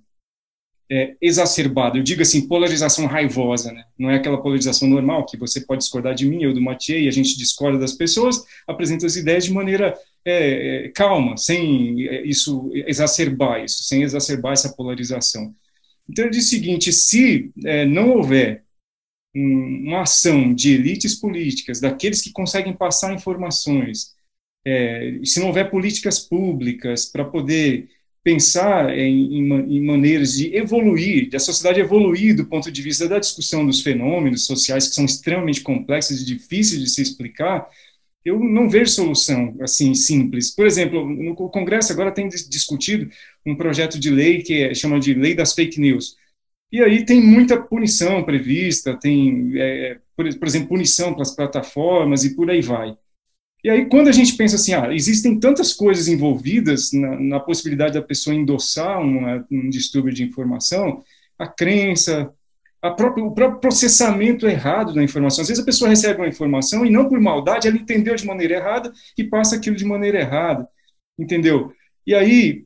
é, exacerbada, eu digo assim, polarização raivosa, né? não é aquela polarização normal que você pode discordar de mim ou do Mathieu e a gente discorda das pessoas, apresenta as ideias de maneira é, é calma, sem é, isso exacerbar isso, sem exacerbar essa polarização. Então, ele diz o seguinte: se é, não houver um, uma ação de elites políticas, daqueles que conseguem passar informações, é, se não houver políticas públicas para poder pensar em, em, em, maneiras de evoluir, da sociedade evoluir do ponto de vista da discussão dos fenômenos sociais que são extremamente complexos e difíceis de se explicar, eu não vejo solução assim simples. Por exemplo, no Congresso agora tem discutido um projeto de lei que é, chama de Lei das Fake News. E aí tem muita punição prevista, tem, é, é por, por, exemplo, punição para as plataformas e por aí vai. E aí quando a gente pensa assim, ah, existem tantas coisas envolvidas na, na possibilidade da pessoa endossar uma, um distúrbio de informação, a crença, própria, o próprio processamento errado da informação. Às vezes a pessoa recebe uma informação e não por maldade, ela entendeu de maneira errada e passa aquilo de maneira errada, entendeu? E aí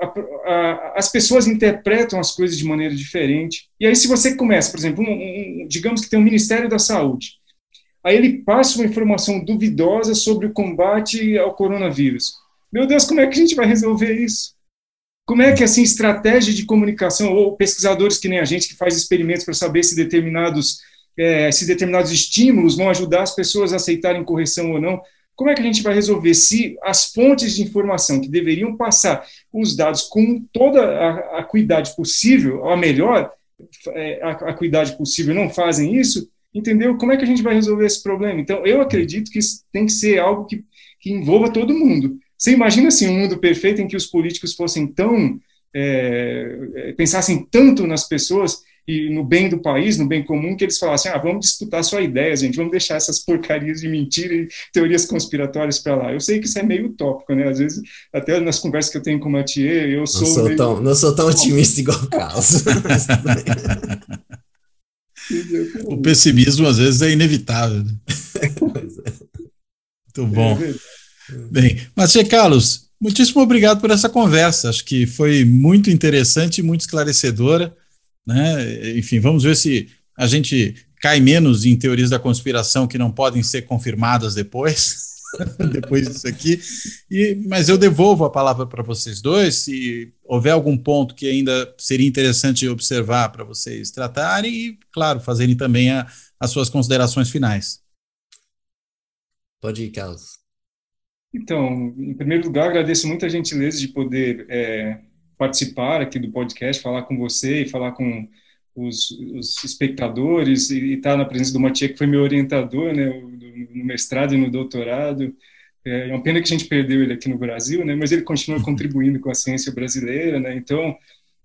a, eh, a, a, as pessoas interpretam as coisas de maneira diferente. E aí se você começa, por exemplo, um, um, digamos que tem um Ministério da Saúde, aí ele passa uma informação duvidosa sobre o combate ao coronavírus. Meu Deus, como é que a gente vai resolver isso? Como é que, é, assim, estratégia de comunicação, ou pesquisadores que nem a gente, que faz experimentos para saber se determinados, é, se determinados estímulos vão ajudar as pessoas a aceitarem correção ou não, como é que a gente vai resolver se as fontes de informação que deveriam passar os dados com toda a cuidado possível, a melhor é, a acuidade possível, não fazem isso? Entendeu? Como é que a gente vai resolver esse problema? Então, eu acredito que isso tem que ser algo que, que envolva todo mundo. Você imagina assim um mundo perfeito em que os políticos fossem tão é, é, pensassem tanto nas pessoas e no bem do país, no bem comum, que eles falassem: ah, vamos disputar sua ideia, gente, vamos deixar essas porcarias de mentira e teorias conspiratórias para lá. Eu sei que isso é meio utópico, né? Às vezes, até nas conversas que eu tenho com o Mathieu, eu sou. Não sou, meio... tão, não sou tão otimista igual o Carlos. o pessimismo, às vezes, é inevitável. Né? É. Muito bom. É Bem, mas Carlos, muitíssimo obrigado por essa conversa. Acho que foi muito interessante e muito esclarecedora. Né? Enfim, vamos ver se a gente cai menos em teorias da conspiração que não podem ser confirmadas depois. depois disso aqui. E, mas eu devolvo a palavra para vocês dois. Se houver algum ponto que ainda seria interessante observar para vocês tratarem e, claro, fazerem também a, as suas considerações finais. Pode ir, Carlos. Então, em primeiro lugar, agradeço muito a gentileza de poder é, participar aqui do podcast, falar com você e falar com os, os espectadores e, e estar tá na presença do uma que foi meu orientador, né, no mestrado e no doutorado. É, é uma pena que a gente perdeu ele aqui no Brasil, né, mas ele continua contribuindo com a ciência brasileira, né, então...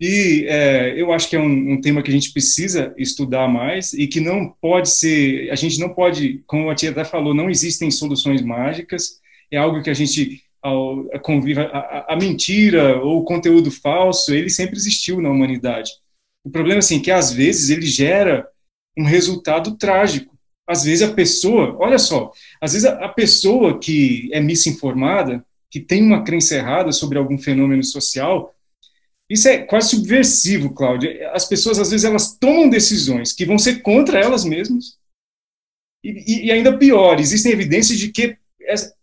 E é, eu acho que é um, um, tema que a gente precisa estudar mais e que não pode ser, a gente não pode, como o tia até falou, não existem soluções mágicas, é algo que a gente convive. A, a, mentira ou o conteúdo falso, ele sempre existiu na humanidade. O problema assim, é que às vezes ele gera um resultado trágico. Às vezes a pessoa, olha só, às vezes a, a pessoa que é misinformada, que tem uma crença errada sobre algum fenômeno social, isso é quase subversivo, Cláudia. As pessoas, às vezes, elas tomam decisões que vão ser contra elas mesmas. E, e, ainda pior, existem evidências de que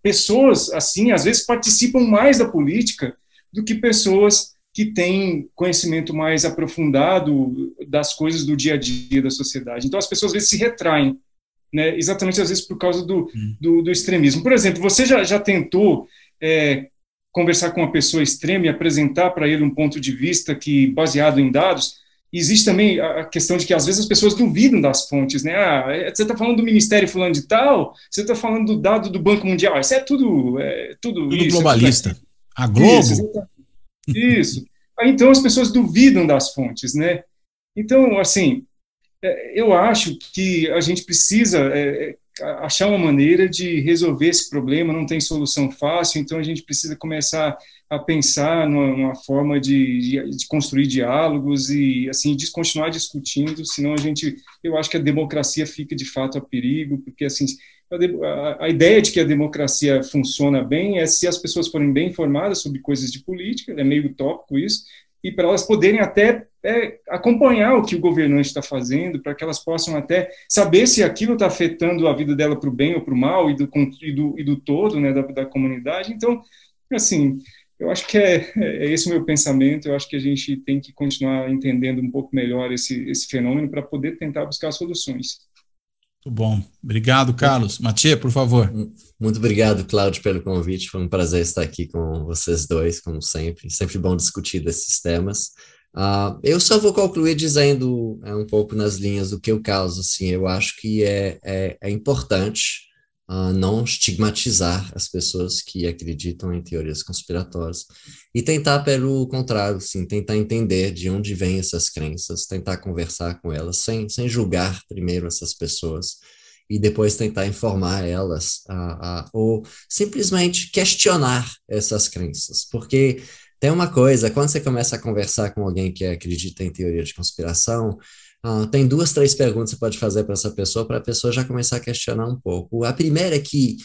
pessoas assim, às vezes, participam mais da política do que pessoas que têm conhecimento mais aprofundado das coisas do dia a dia da sociedade. Então, as pessoas às vezes se retraem, né? exatamente às vezes por causa do, hum. do, do extremismo. Por exemplo, você já, já tentou é, conversar com uma pessoa extrema e apresentar para ele um ponto de vista que baseado em dados? existe também a questão de que às vezes as pessoas duvidam das fontes, né? Ah, é, você está falando do Ministério Fulano de Tal, você está falando do dado do Banco Mundial, ah, isso é tudo. É, tudo, tudo isso, globalista. É- a Globo. Isso. isso. então as pessoas duvidam das fontes, né? Então, assim, é, eu acho que a gente precisa é, achar uma maneira de resolver esse problema, não tem solução fácil, então a gente precisa começar a pensar numa, numa forma de, de, construir diálogos e assim de continuar discutindo, senão a gente, eu acho que a democracia fica de fato a perigo, porque assim a, a ideia de que a democracia funciona bem é se as pessoas forem bem informadas sobre coisas de política, é meio utópico isso, e para elas poderem até é, acompanhar o que o governante está fazendo, para que elas possam até saber se aquilo está afetando a vida dela para o bem ou para o mal e do, e do, e do todo né, da, da comunidade. Então, assim, eu acho que é, é, é esse o meu pensamento. Eu acho que a gente tem que continuar entendendo um pouco melhor esse, esse fenômeno para poder tentar buscar soluções. Muito bom. Obrigado, Carlos. Matheus, por favor. Muito obrigado, Cláudio, pelo convite. Foi um prazer estar aqui com vocês dois, como sempre. Sempre bom discutir desses temas. Uh, eu só vou concluir dizendo é, um pouco nas linhas do que o Carlos, assim, eu acho que é, é, é importante uh, não estigmatizar as pessoas que acreditam em teorias conspiratórias e tentar, pelo contrário, sim, tentar entender de onde vêm essas crenças, tentar conversar com elas sem, sem julgar primeiro essas pessoas e depois tentar informar elas a, a, ou simplesmente questionar essas crenças, porque tem uma coisa, quando você começa a conversar com alguém que acredita em teoria de conspiração, ah, tem duas, três perguntas que você pode fazer para essa pessoa, para a pessoa já começar a questionar um pouco. A primeira é que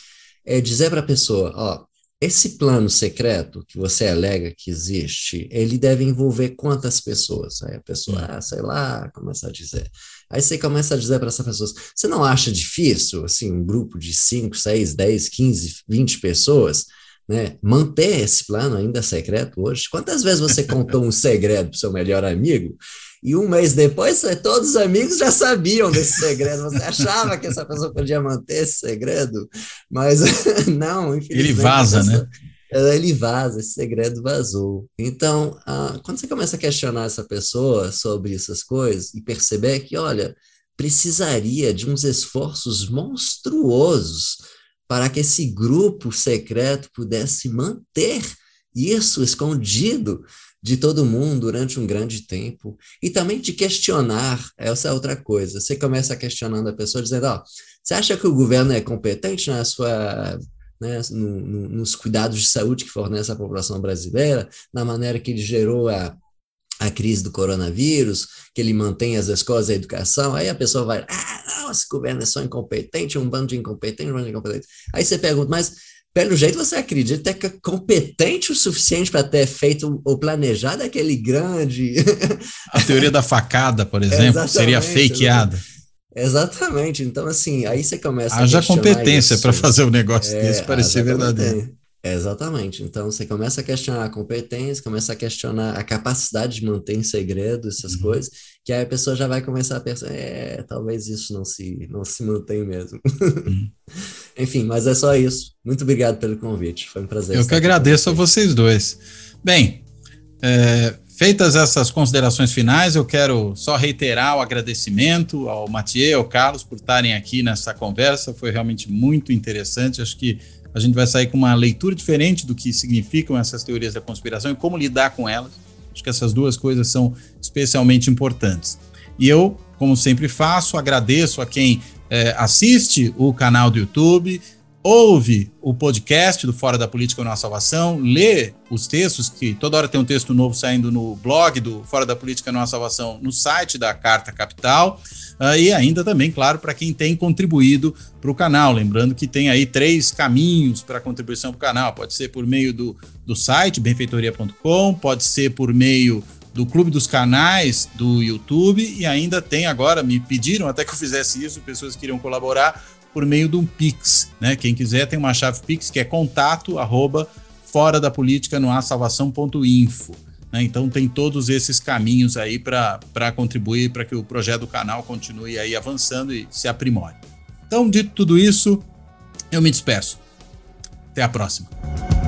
é dizer para a pessoa, ó, esse plano secreto que você alega que existe, ele deve envolver quantas pessoas? Aí a pessoa, hum. ah, sei lá, começa a dizer. Aí você começa a dizer para essa pessoa: você não acha difícil, assim, um grupo de 5, 6, 10, 15, 20 pessoas, né, manter esse plano ainda secreto hoje? Quantas vezes você contou um segredo para seu melhor amigo e um mês depois, é, todos os amigos já sabiam desse segredo. Você achava que essa pessoa podia manter esse segredo, mas não, Ele vaza, né? pessoa, né? Ele vaza, esse segredo vazou. Então, quando você começa a questionar essa pessoa sobre essas coisas e perceber que, olha, precisaria de uns esforços monstruosos para que esse grupo secreto pudesse manter isso escondido de todo mundo durante um grande tempo e também de questionar, essa é outra coisa. Você começa questionando a pessoa dizendo, ó, oh, você acha que o governo é competente na sua né, no, no, nos cuidados de saúde que fornece à população brasileira, na maneira que ele gerou a a crise do coronavírus, que ele mantém as escolas e a educação, aí a pessoa vai, ah, não, esse governo é só incompetente, um bando de incompetentes, um bando de incompetentes. Aí você pergunta, mas pelo jeito você acredita que é competente o suficiente para ter feito ou planejado aquele grande. A teoria da facada, por exemplo, seria fakeada. Exatamente. Então, assim, aí você começa Haja a. Haja competência para fazer um negócio é, desse parecer verdadeiro. Exatamente. Então, você começa a questionar a competência, começa a questionar a capacidade de manter em segredo essas uhum. coisas que aí a pessoa já vai começar a pensar, é, talvez isso não se, não se mantém mesmo. Uhum. Enfim, mas é só isso. Muito obrigado pelo convite, foi um prazer. Eu que agradeço a vocês dois. Bem, é, feitas essas considerações finais, eu quero só reiterar o agradecimento ao Mathieu, ao Carlos, por estarem aqui nessa conversa, foi realmente muito interessante, acho que a gente vai sair com uma leitura diferente do que significam essas teorias da conspiração e como lidar com elas. Acho que essas duas coisas são especialmente importantes. E eu, como sempre faço, agradeço a quem é, assiste o canal do YouTube, ouve o podcast do Fora da Política Não Há Salvação, lê os textos, que toda hora tem um texto novo saindo no blog do Fora da Política Não Há Salvação, no site da Carta Capital, uh, e ainda também, claro, para quem tem contribuído para o canal. Lembrando que tem aí três caminhos para contribuição para o canal: pode ser por meio do, do site benfeitoria.com, pode ser por meio do Clube dos Canais do YouTube e ainda tem agora, me pediram até que eu fizesse isso, pessoas que queriam colaborar, por meio de um Pix. Né? Quem quiser tem uma chave Pix que é contato arroba fora da política no assalvação.info. Né? Então tem todos esses caminhos aí para contribuir para que o projeto do canal continue aí avançando e se aprimore. Então, dito tudo isso, eu me despeço. Até a próxima.